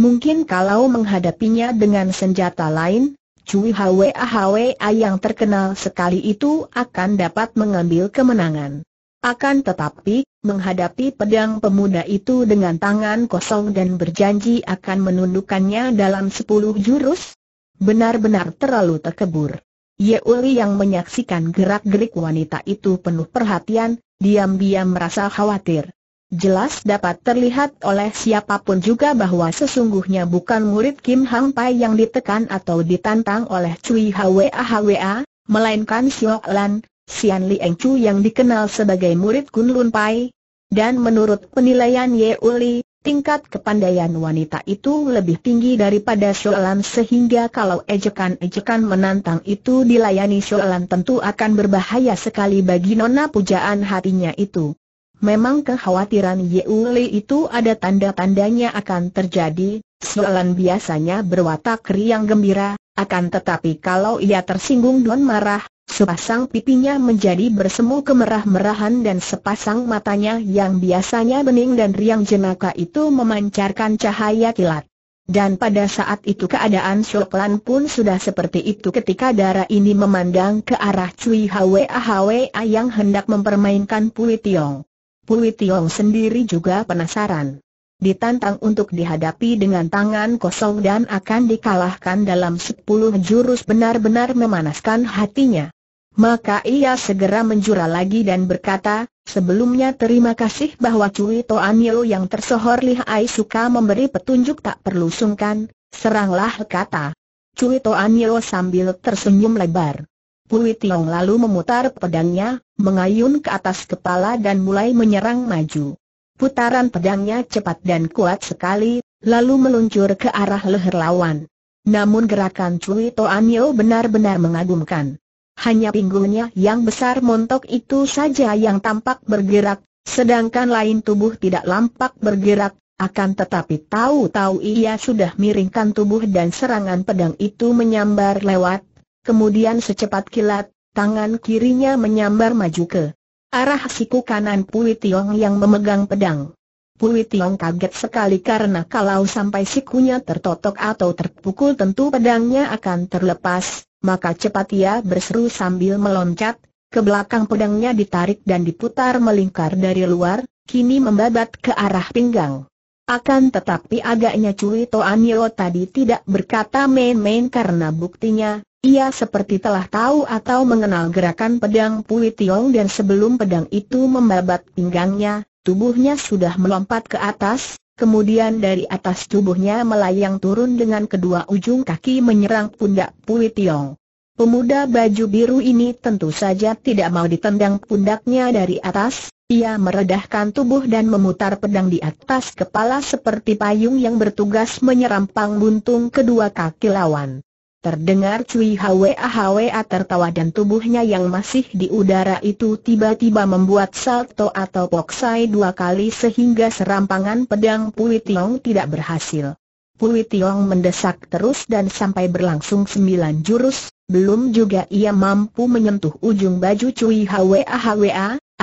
Mungkin kalau menghadapinya dengan senjata lain, Cui Hwa Hwa yang terkenal sekali itu akan dapat mengambil kemenangan. Akan tetapi, menghadapi pedang pemuda itu dengan tangan kosong dan berjanji akan menundukkannya dalam sepuluh jurus? Benar-benar terlalu terkebur. Yeuli yang menyaksikan gerak-gerik wanita itu penuh perhatian, diam-diam merasa khawatir. Jelas dapat terlihat oleh siapapun juga bahwa sesungguhnya bukan murid Kim Hang Pai yang ditekan atau ditantang oleh Cui Hwa Hwa, melainkan Siok Lan, Sian Eng Chu yang dikenal sebagai murid Kun Lun Pai. Dan menurut penilaian Ye Uli, tingkat kepandaian wanita itu lebih tinggi daripada Lan sehingga kalau ejekan-ejekan menantang itu dilayani Lan tentu akan berbahaya sekali bagi nona pujaan hatinya itu. Memang kekhawatiran Yeule itu ada tanda-tandanya akan terjadi, Soalan biasanya berwatak riang gembira, akan tetapi kalau ia tersinggung dan marah, sepasang pipinya menjadi bersemu kemerah-merahan dan sepasang matanya yang biasanya bening dan riang jenaka itu memancarkan cahaya kilat. Dan pada saat itu keadaan Shoklan pun sudah seperti itu ketika darah ini memandang ke arah Cui Hwa Hwa yang hendak mempermainkan Pui Tiong. Pui Tiong sendiri juga penasaran. Ditantang untuk dihadapi dengan tangan kosong dan akan dikalahkan dalam sepuluh jurus benar-benar memanaskan hatinya. Maka ia segera menjura lagi dan berkata, sebelumnya terima kasih bahwa Cui Toanio yang tersohor lihai suka memberi petunjuk tak perlu sungkan, seranglah kata. Cui Toanio sambil tersenyum lebar. Hui Tiong lalu memutar pedangnya, mengayun ke atas kepala dan mulai menyerang maju. Putaran pedangnya cepat dan kuat sekali, lalu meluncur ke arah leher lawan. Namun gerakan Cui Toanyo benar-benar mengagumkan. Hanya pinggulnya yang besar montok itu saja yang tampak bergerak, sedangkan lain tubuh tidak lampak bergerak, akan tetapi tahu-tahu ia sudah miringkan tubuh dan serangan pedang itu menyambar lewat, Kemudian secepat kilat, tangan kirinya menyambar maju ke arah siku kanan Pui Tiong yang memegang pedang. Pui Tiong kaget sekali karena kalau sampai sikunya tertotok atau terpukul tentu pedangnya akan terlepas, maka cepat ia berseru sambil meloncat, ke belakang pedangnya ditarik dan diputar melingkar dari luar, kini membabat ke arah pinggang. Akan tetapi agaknya Cui Toanio tadi tidak berkata main-main karena buktinya, ia seperti telah tahu atau mengenal gerakan pedang Pui Tiong dan sebelum pedang itu membabat pinggangnya, tubuhnya sudah melompat ke atas, Kemudian dari atas tubuhnya melayang turun dengan kedua ujung kaki menyerang pundak Pui Tiong. Pemuda baju biru ini tentu saja tidak mau ditendang pundaknya dari atas, ia meredahkan tubuh dan memutar pedang di atas kepala seperti payung yang bertugas menyerampang buntung kedua kaki lawan. Terdengar cui hwa-hwa tertawa dan tubuhnya yang masih di udara itu tiba-tiba membuat salto atau poksai dua kali sehingga serampangan pedang Pui Tiong tidak berhasil. Pui Tiong mendesak terus dan sampai berlangsung sembilan jurus, belum juga ia mampu menyentuh ujung baju cui hwa-hwa,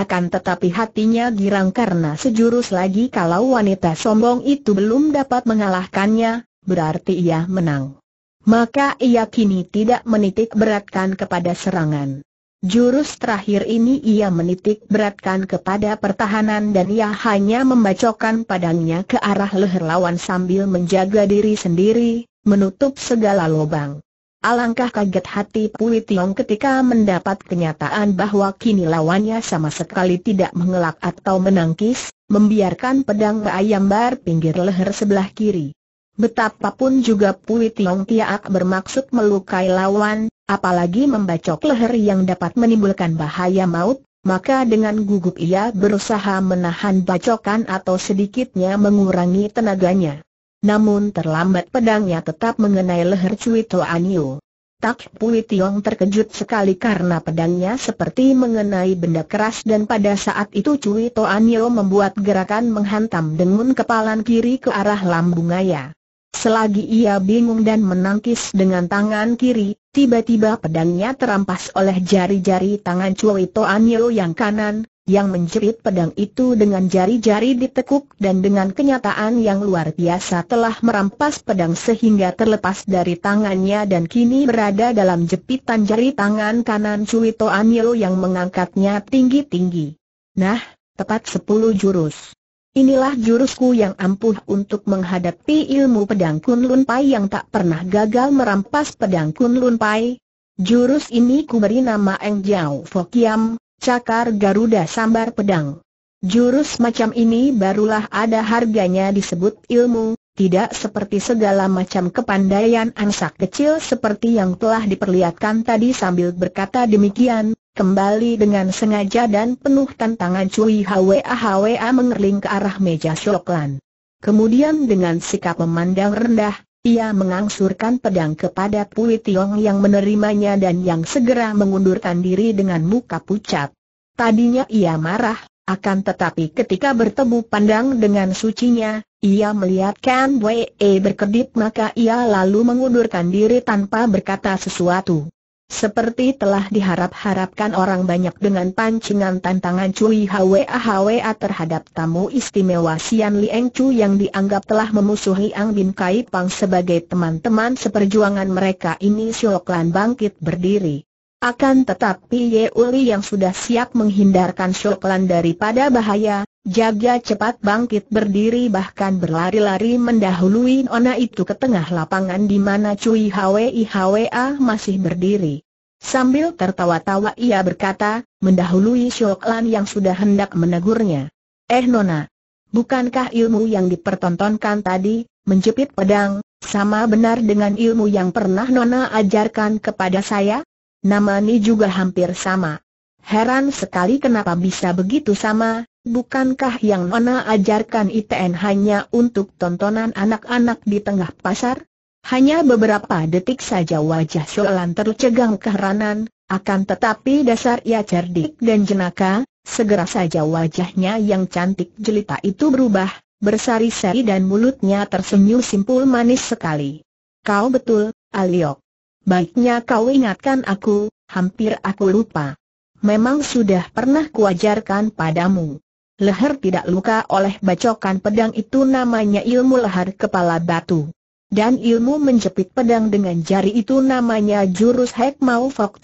akan tetapi hatinya girang karena sejurus lagi kalau wanita sombong itu belum dapat mengalahkannya, berarti ia menang maka ia kini tidak menitik beratkan kepada serangan. Jurus terakhir ini ia menitik beratkan kepada pertahanan dan ia hanya membacokkan padangnya ke arah leher lawan sambil menjaga diri sendiri, menutup segala lubang. Alangkah kaget hati Pui Tiong ketika mendapat kenyataan bahwa kini lawannya sama sekali tidak mengelak atau menangkis, membiarkan pedang ayam bar pinggir leher sebelah kiri. Betapapun juga Pui Tiong Tiak bermaksud melukai lawan, apalagi membacok leher yang dapat menimbulkan bahaya maut, maka dengan gugup ia berusaha menahan bacokan atau sedikitnya mengurangi tenaganya. Namun terlambat pedangnya tetap mengenai leher Cui Toan Yu. Tak Pui Tiong terkejut sekali karena pedangnya seperti mengenai benda keras dan pada saat itu Cui Toanio membuat gerakan menghantam dengan kepalan kiri ke arah lambung ayah. Selagi ia bingung dan menangkis dengan tangan kiri, tiba-tiba pedangnya terampas oleh jari-jari tangan Cui Yeo yang kanan, yang menjerit pedang itu dengan jari-jari ditekuk dan dengan kenyataan yang luar biasa telah merampas pedang sehingga terlepas dari tangannya dan kini berada dalam jepitan jari tangan kanan Cui Yeo yang mengangkatnya tinggi-tinggi. Nah, tepat sepuluh jurus. Inilah jurusku yang ampuh untuk menghadapi ilmu pedang Kunlun Pai yang tak pernah gagal merampas pedang Kunlun Pai. Jurus ini ku beri nama Eng Jiao Fokiam, Cakar Garuda Sambar Pedang. Jurus macam ini barulah ada harganya disebut ilmu, tidak seperti segala macam kepandaian angsak kecil seperti yang telah diperlihatkan tadi sambil berkata demikian, Kembali dengan sengaja dan penuh tantangan Cui Hwa Hwa mengerling ke arah meja Shoklan. Kemudian dengan sikap memandang rendah, ia mengangsurkan pedang kepada Pui Tiong yang menerimanya dan yang segera mengundurkan diri dengan muka pucat. Tadinya ia marah, akan tetapi ketika bertemu pandang dengan sucinya, ia melihat Kan Wei berkedip maka ia lalu mengundurkan diri tanpa berkata sesuatu. Seperti telah diharap-harapkan orang banyak dengan pancingan tantangan Cui Hwa Hwa terhadap tamu istimewa Sian Lieng Chu yang dianggap telah memusuhi Ang Bin Kai Pang sebagai teman-teman seperjuangan mereka ini sioklan bangkit berdiri. Akan tetapi Ye Uli yang sudah siap menghindarkan Shoklan daripada bahaya, jaga cepat bangkit berdiri bahkan berlari-lari mendahului Nona itu ke tengah lapangan di mana Cui Hwi Hwa masih berdiri. Sambil tertawa-tawa ia berkata, mendahului Shoklan yang sudah hendak menegurnya. Eh Nona, bukankah ilmu yang dipertontonkan tadi, menjepit pedang, sama benar dengan ilmu yang pernah Nona ajarkan kepada saya? Nama Namanya juga hampir sama. Heran sekali kenapa bisa begitu sama, bukankah yang Nona ajarkan ITN hanya untuk tontonan anak-anak di tengah pasar? Hanya beberapa detik saja wajah Solan tercegang keheranan, akan tetapi dasar ia cerdik dan jenaka, segera saja wajahnya yang cantik jelita itu berubah, bersari-sari dan mulutnya tersenyum simpul manis sekali. Kau betul, Aliok. Baiknya kau ingatkan aku, hampir aku lupa. Memang sudah pernah kuajarkan padamu. Leher tidak luka oleh bacokan pedang itu namanya ilmu leher kepala batu. Dan ilmu menjepit pedang dengan jari itu namanya jurus Hek Mau Fok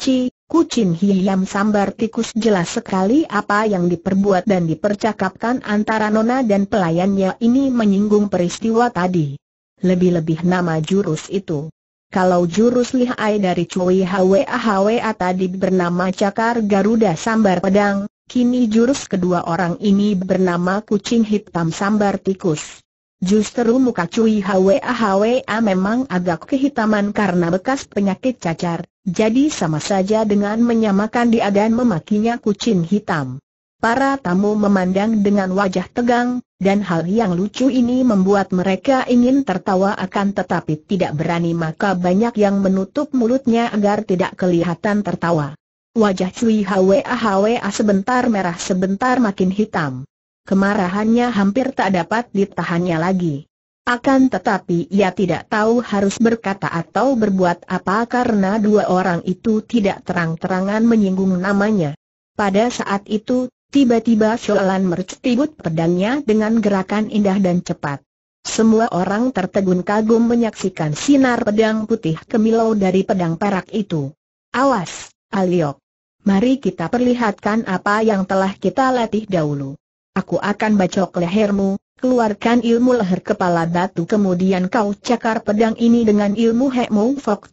Kucing hiyam Sambar Tikus jelas sekali apa yang diperbuat dan dipercakapkan antara Nona dan pelayannya ini menyinggung peristiwa tadi. Lebih-lebih nama jurus itu kalau jurus lihai dari Cui Hwa Hwa tadi bernama Cakar Garuda Sambar Pedang, kini jurus kedua orang ini bernama Kucing Hitam Sambar Tikus. Justru muka Cui Hwa Hwa memang agak kehitaman karena bekas penyakit cacar, jadi sama saja dengan menyamakan dia dan memakinya kucing hitam. Para tamu memandang dengan wajah tegang, dan hal yang lucu ini membuat mereka ingin tertawa akan tetapi tidak berani maka banyak yang menutup mulutnya agar tidak kelihatan tertawa. Wajah Cui Hwa Hwa sebentar merah sebentar makin hitam. Kemarahannya hampir tak dapat ditahannya lagi. Akan tetapi ia tidak tahu harus berkata atau berbuat apa karena dua orang itu tidak terang-terangan menyinggung namanya. Pada saat itu Tiba-tiba Sholan mercutibut pedangnya dengan gerakan indah dan cepat. Semua orang tertegun kagum menyaksikan sinar pedang putih kemilau dari pedang perak itu. Awas, Aliok. Mari kita perlihatkan apa yang telah kita latih dahulu. Aku akan bacok lehermu, keluarkan ilmu leher kepala batu kemudian kau cakar pedang ini dengan ilmu Hekmu Fok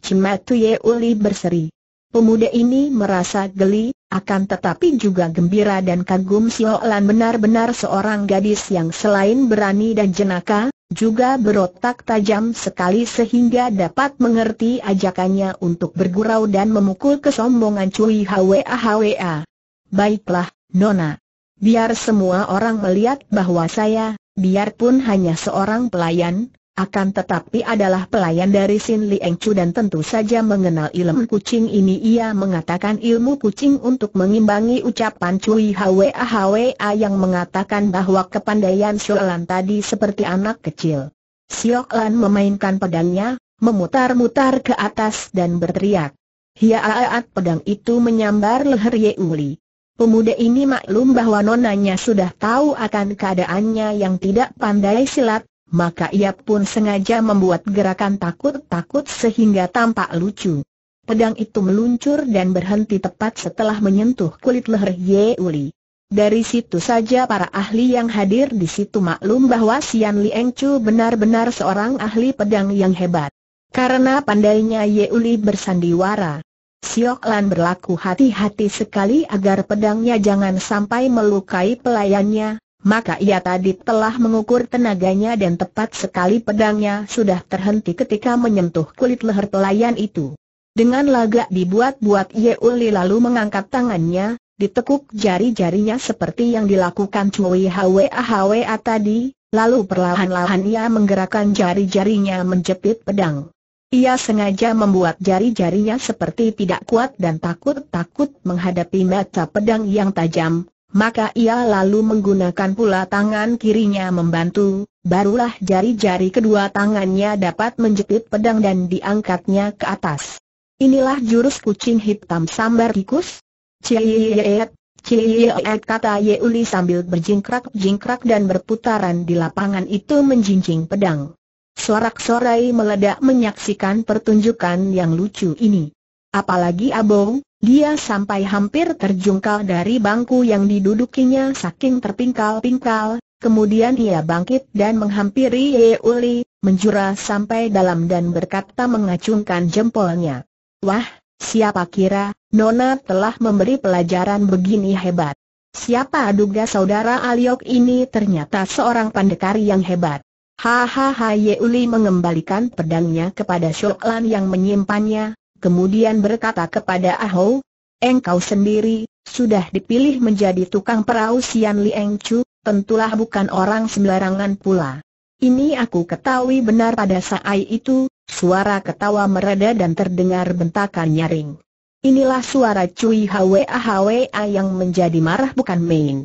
Ye Uli berseri. Pemuda ini merasa geli, akan tetapi juga gembira dan kagum Sio Lan benar-benar seorang gadis yang selain berani dan jenaka, juga berotak tajam sekali sehingga dapat mengerti ajakannya untuk bergurau dan memukul kesombongan Cui Hwa Hwa. Baiklah, Nona. Biar semua orang melihat bahwa saya, biarpun hanya seorang pelayan, akan tetapi adalah pelayan dari Sin Lieng Chu dan tentu saja mengenal ilmu kucing ini ia mengatakan ilmu kucing untuk mengimbangi ucapan Cui Hwa Hwa yang mengatakan bahwa kepandaian Siolan tadi seperti anak kecil. Siok Lan memainkan pedangnya, memutar-mutar ke atas dan berteriak. Hiaaat pedang itu menyambar leher Ye Uli. Pemuda ini maklum bahwa nonanya sudah tahu akan keadaannya yang tidak pandai silat, maka ia pun sengaja membuat gerakan takut-takut sehingga tampak lucu. Pedang itu meluncur dan berhenti tepat setelah menyentuh kulit leher Ye Uli. Dari situ saja para ahli yang hadir di situ maklum bahwa Sian Liang Chu benar-benar seorang ahli pedang yang hebat. Karena pandainya Ye Uli bersandiwara. Siok Lan berlaku hati-hati sekali agar pedangnya jangan sampai melukai pelayannya, maka ia tadi telah mengukur tenaganya dan tepat sekali pedangnya sudah terhenti ketika menyentuh kulit leher pelayan itu. Dengan lagak dibuat-buat Yeuli lalu mengangkat tangannya, ditekuk jari-jarinya seperti yang dilakukan Cui Hwa Hwa tadi, lalu perlahan-lahan ia menggerakkan jari-jarinya menjepit pedang. Ia sengaja membuat jari-jarinya seperti tidak kuat dan takut-takut menghadapi mata pedang yang tajam, maka ia lalu menggunakan pula tangan kirinya membantu, barulah jari-jari kedua tangannya dapat menjepit pedang dan diangkatnya ke atas. Inilah jurus kucing hitam sambar tikus. Cieet, cieet kata Yeuli sambil berjingkrak-jingkrak dan berputaran di lapangan itu menjinjing pedang. Sorak-sorai meledak menyaksikan pertunjukan yang lucu ini. Apalagi Abong, dia sampai hampir terjungkal dari bangku yang didudukinya saking terpingkal-pingkal, kemudian ia bangkit dan menghampiri Ye Uli, menjura sampai dalam dan berkata mengacungkan jempolnya. Wah, siapa kira, Nona telah memberi pelajaran begini hebat. Siapa duga saudara Aliok ini ternyata seorang pandekari yang hebat. Hahaha Ye Uli mengembalikan pedangnya kepada Shoklan yang menyimpannya, kemudian berkata kepada Aho, engkau sendiri, sudah dipilih menjadi tukang perahu Sian Eng Chu, tentulah bukan orang sembarangan pula. Ini aku ketahui benar pada saat itu, suara ketawa mereda dan terdengar bentakan nyaring. Inilah suara Cui Hwa Hwa yang menjadi marah bukan main.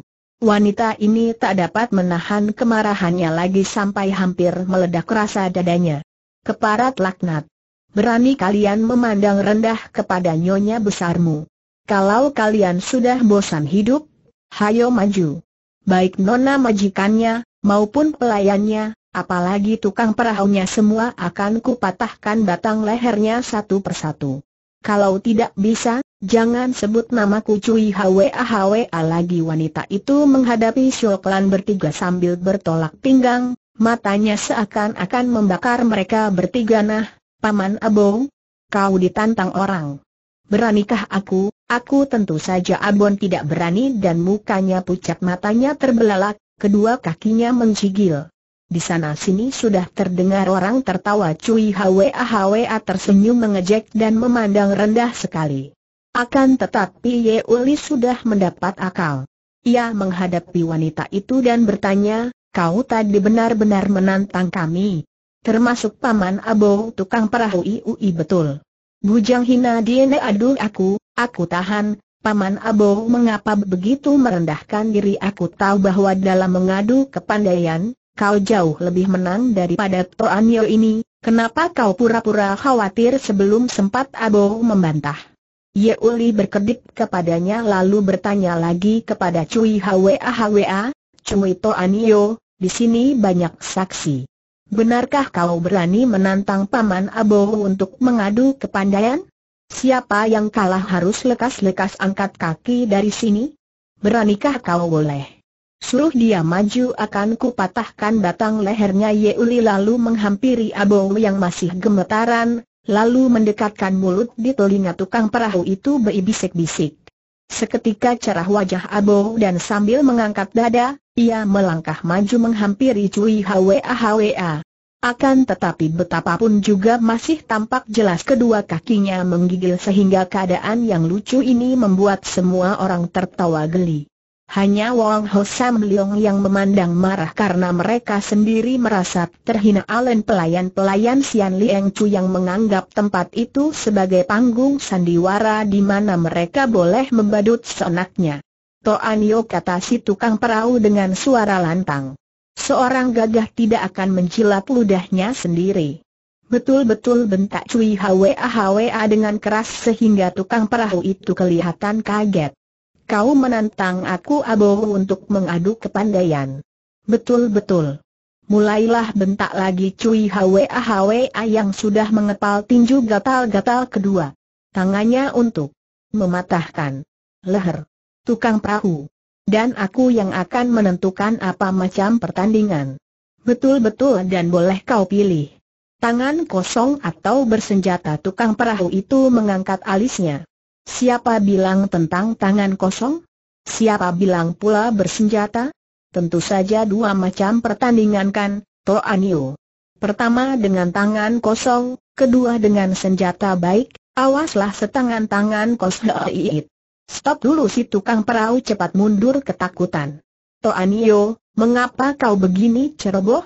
Wanita ini tak dapat menahan kemarahannya lagi sampai hampir meledak rasa dadanya. Keparat laknat berani kalian memandang rendah kepada nyonya besarmu. Kalau kalian sudah bosan hidup, hayo maju. Baik nona majikannya, maupun pelayannya, apalagi tukang perahunya semua akan kupatahkan batang lehernya satu persatu. Kalau tidak bisa, jangan sebut namaku Cui Hwa Hwa lagi wanita itu menghadapi Syoklan bertiga sambil bertolak pinggang, matanya seakan-akan membakar mereka bertiga nah, Paman Abong, kau ditantang orang. Beranikah aku? Aku tentu saja Abon tidak berani dan mukanya pucat matanya terbelalak, kedua kakinya mencigil. Di sana sini sudah terdengar orang tertawa cuy hwa hwa tersenyum mengejek dan memandang rendah sekali. Akan tetapi Ye Uli sudah mendapat akal. Ia menghadapi wanita itu dan bertanya, kau tadi benar-benar menantang kami, termasuk paman Abo tukang perahu IUI betul. Bujang hina Diene aduh aku, aku tahan, Paman Abo mengapa begitu merendahkan diri aku tahu bahwa dalam mengadu kepandaian, kau jauh lebih menang daripada Toanyo ini, kenapa kau pura-pura khawatir sebelum sempat Abo membantah? Yeuli berkedip kepadanya lalu bertanya lagi kepada Cui Hwa Hwa, Cui Toanyo, di sini banyak saksi benarkah kau berani menantang Paman Abou untuk mengadu kepandaian? Siapa yang kalah harus lekas-lekas angkat kaki dari sini? Beranikah kau boleh? Suruh dia maju akan kupatahkan batang lehernya Yeuli lalu menghampiri Abou yang masih gemetaran, lalu mendekatkan mulut di telinga tukang perahu itu beibisik-bisik. Seketika cerah wajah Abou dan sambil mengangkat dada, ia melangkah maju menghampiri Cui Hwa Hwa. Akan tetapi betapapun juga masih tampak jelas kedua kakinya menggigil sehingga keadaan yang lucu ini membuat semua orang tertawa geli. Hanya Wong Ho Sam Leong yang memandang marah karena mereka sendiri merasa terhina alen pelayan-pelayan Sian Liang Chu yang menganggap tempat itu sebagai panggung sandiwara di mana mereka boleh membadut senaknya. Toanio Yo kata si tukang perahu dengan suara lantang. Seorang gagah tidak akan menjilat ludahnya sendiri. Betul-betul bentak Cui Hwa Hwa dengan keras sehingga tukang perahu itu kelihatan kaget. Kau menantang aku aboh untuk mengadu kepandaian. Betul-betul. Mulailah bentak lagi Cui Hwa Hwa yang sudah mengepal tinju gatal-gatal kedua. Tangannya untuk mematahkan leher tukang perahu. Dan aku yang akan menentukan apa macam pertandingan. Betul-betul dan boleh kau pilih. Tangan kosong atau bersenjata tukang perahu itu mengangkat alisnya. Siapa bilang tentang tangan kosong? Siapa bilang pula bersenjata? Tentu saja dua macam pertandingan kan, Toanio. Pertama dengan tangan kosong, kedua dengan senjata baik, awaslah setangan tangan kosong. Stop dulu si tukang perahu cepat mundur ketakutan. Toanio, mengapa kau begini ceroboh?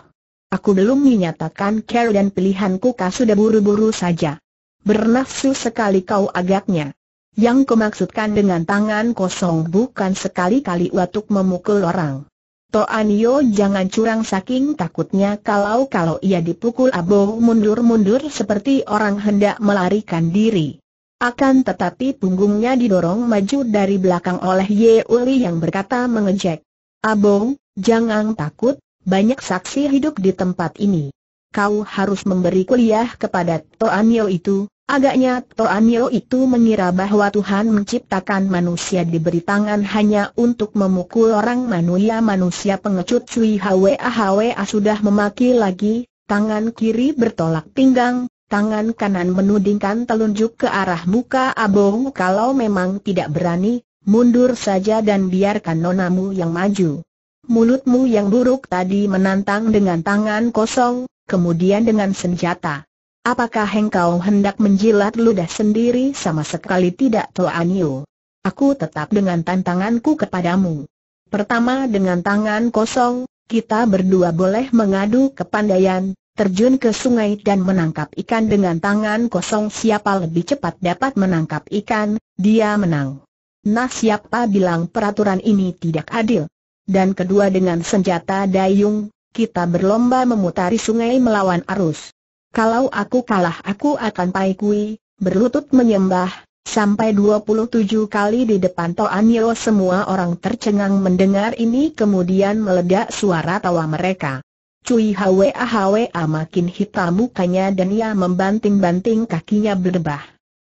Aku belum menyatakan care dan pilihanku kau sudah buru-buru saja. Bernafsu sekali kau agaknya. Yang kemaksudkan dengan tangan kosong bukan sekali-kali untuk memukul orang. Toanio jangan curang saking takutnya kalau-kalau ia dipukul aboh mundur-mundur seperti orang hendak melarikan diri. Akan tetapi punggungnya didorong maju dari belakang oleh Ye Uli yang berkata mengejek. Abong, jangan takut, banyak saksi hidup di tempat ini. Kau harus memberi kuliah kepada Toanio itu. Agaknya Toanio itu mengira bahwa Tuhan menciptakan manusia diberi tangan hanya untuk memukul orang manusia manusia pengecut Cui Hwa Hwa sudah memaki lagi, tangan kiri bertolak pinggang, tangan kanan menudingkan telunjuk ke arah muka Abong kalau memang tidak berani, mundur saja dan biarkan nonamu yang maju. Mulutmu yang buruk tadi menantang dengan tangan kosong, kemudian dengan senjata. Apakah engkau hendak menjilat ludah sendiri sama sekali tidak Toanio? Aku tetap dengan tantanganku kepadamu. Pertama dengan tangan kosong, kita berdua boleh mengadu kepandaian, terjun ke sungai dan menangkap ikan dengan tangan kosong siapa lebih cepat dapat menangkap ikan, dia menang. Nah siapa bilang peraturan ini tidak adil? Dan kedua dengan senjata dayung, kita berlomba memutari sungai melawan arus. Kalau aku kalah aku akan paikui, berlutut menyembah, Sampai 27 kali di depan Toan Yo semua orang tercengang mendengar ini kemudian meledak suara tawa mereka. Cui Hwa ah Hwa ah, makin hitam mukanya dan ia membanting-banting kakinya berdebah.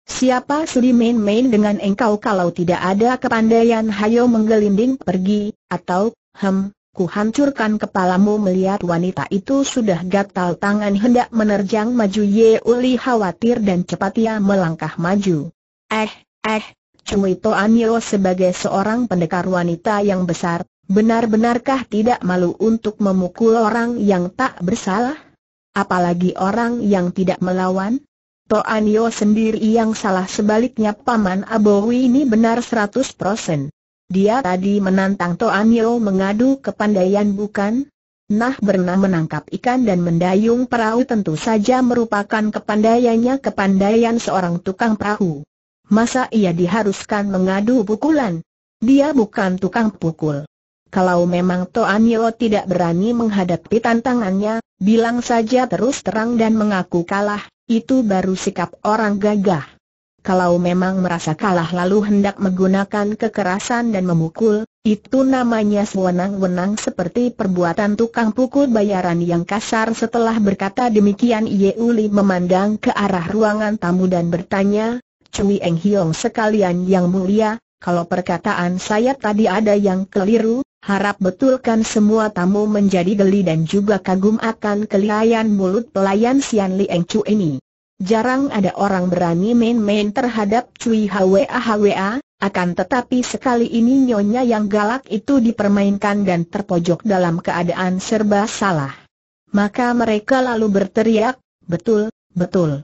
Siapa sudi main-main dengan engkau kalau tidak ada kepandaian hayo menggelinding pergi, atau, hem, ku hancurkan kepalamu melihat wanita itu sudah gatal tangan hendak menerjang maju Ye Uli khawatir dan cepat ia melangkah maju. Eh, eh, Cui Toan Yo sebagai seorang pendekar wanita yang besar, Benar-benarkah tidak malu untuk memukul orang yang tak bersalah? Apalagi orang yang tidak melawan? Toan Yo sendiri yang salah sebaliknya Paman Abowi ini benar 100%. Dia tadi menantang Toan Yo mengadu kepandaian bukan? Nah berenang menangkap ikan dan mendayung perahu tentu saja merupakan kepandaiannya kepandaian seorang tukang perahu. Masa ia diharuskan mengadu pukulan? Dia bukan tukang pukul. Kalau memang Yeo tidak berani menghadapi tantangannya, bilang saja terus terang dan mengaku kalah, itu baru sikap orang gagah. Kalau memang merasa kalah lalu hendak menggunakan kekerasan dan memukul, itu namanya sewenang-wenang seperti perbuatan tukang pukul bayaran yang kasar Setelah berkata demikian Uli memandang ke arah ruangan tamu dan bertanya, Cui Eng Hiong sekalian yang mulia, kalau perkataan saya tadi ada yang keliru, Harap betulkan semua tamu menjadi geli dan juga kagum akan kelihayan mulut pelayan Sian Eng Chu ini. Jarang ada orang berani main-main terhadap Cui Hwa Hwa, akan tetapi sekali ini nyonya yang galak itu dipermainkan dan terpojok dalam keadaan serba salah. Maka mereka lalu berteriak, betul, betul.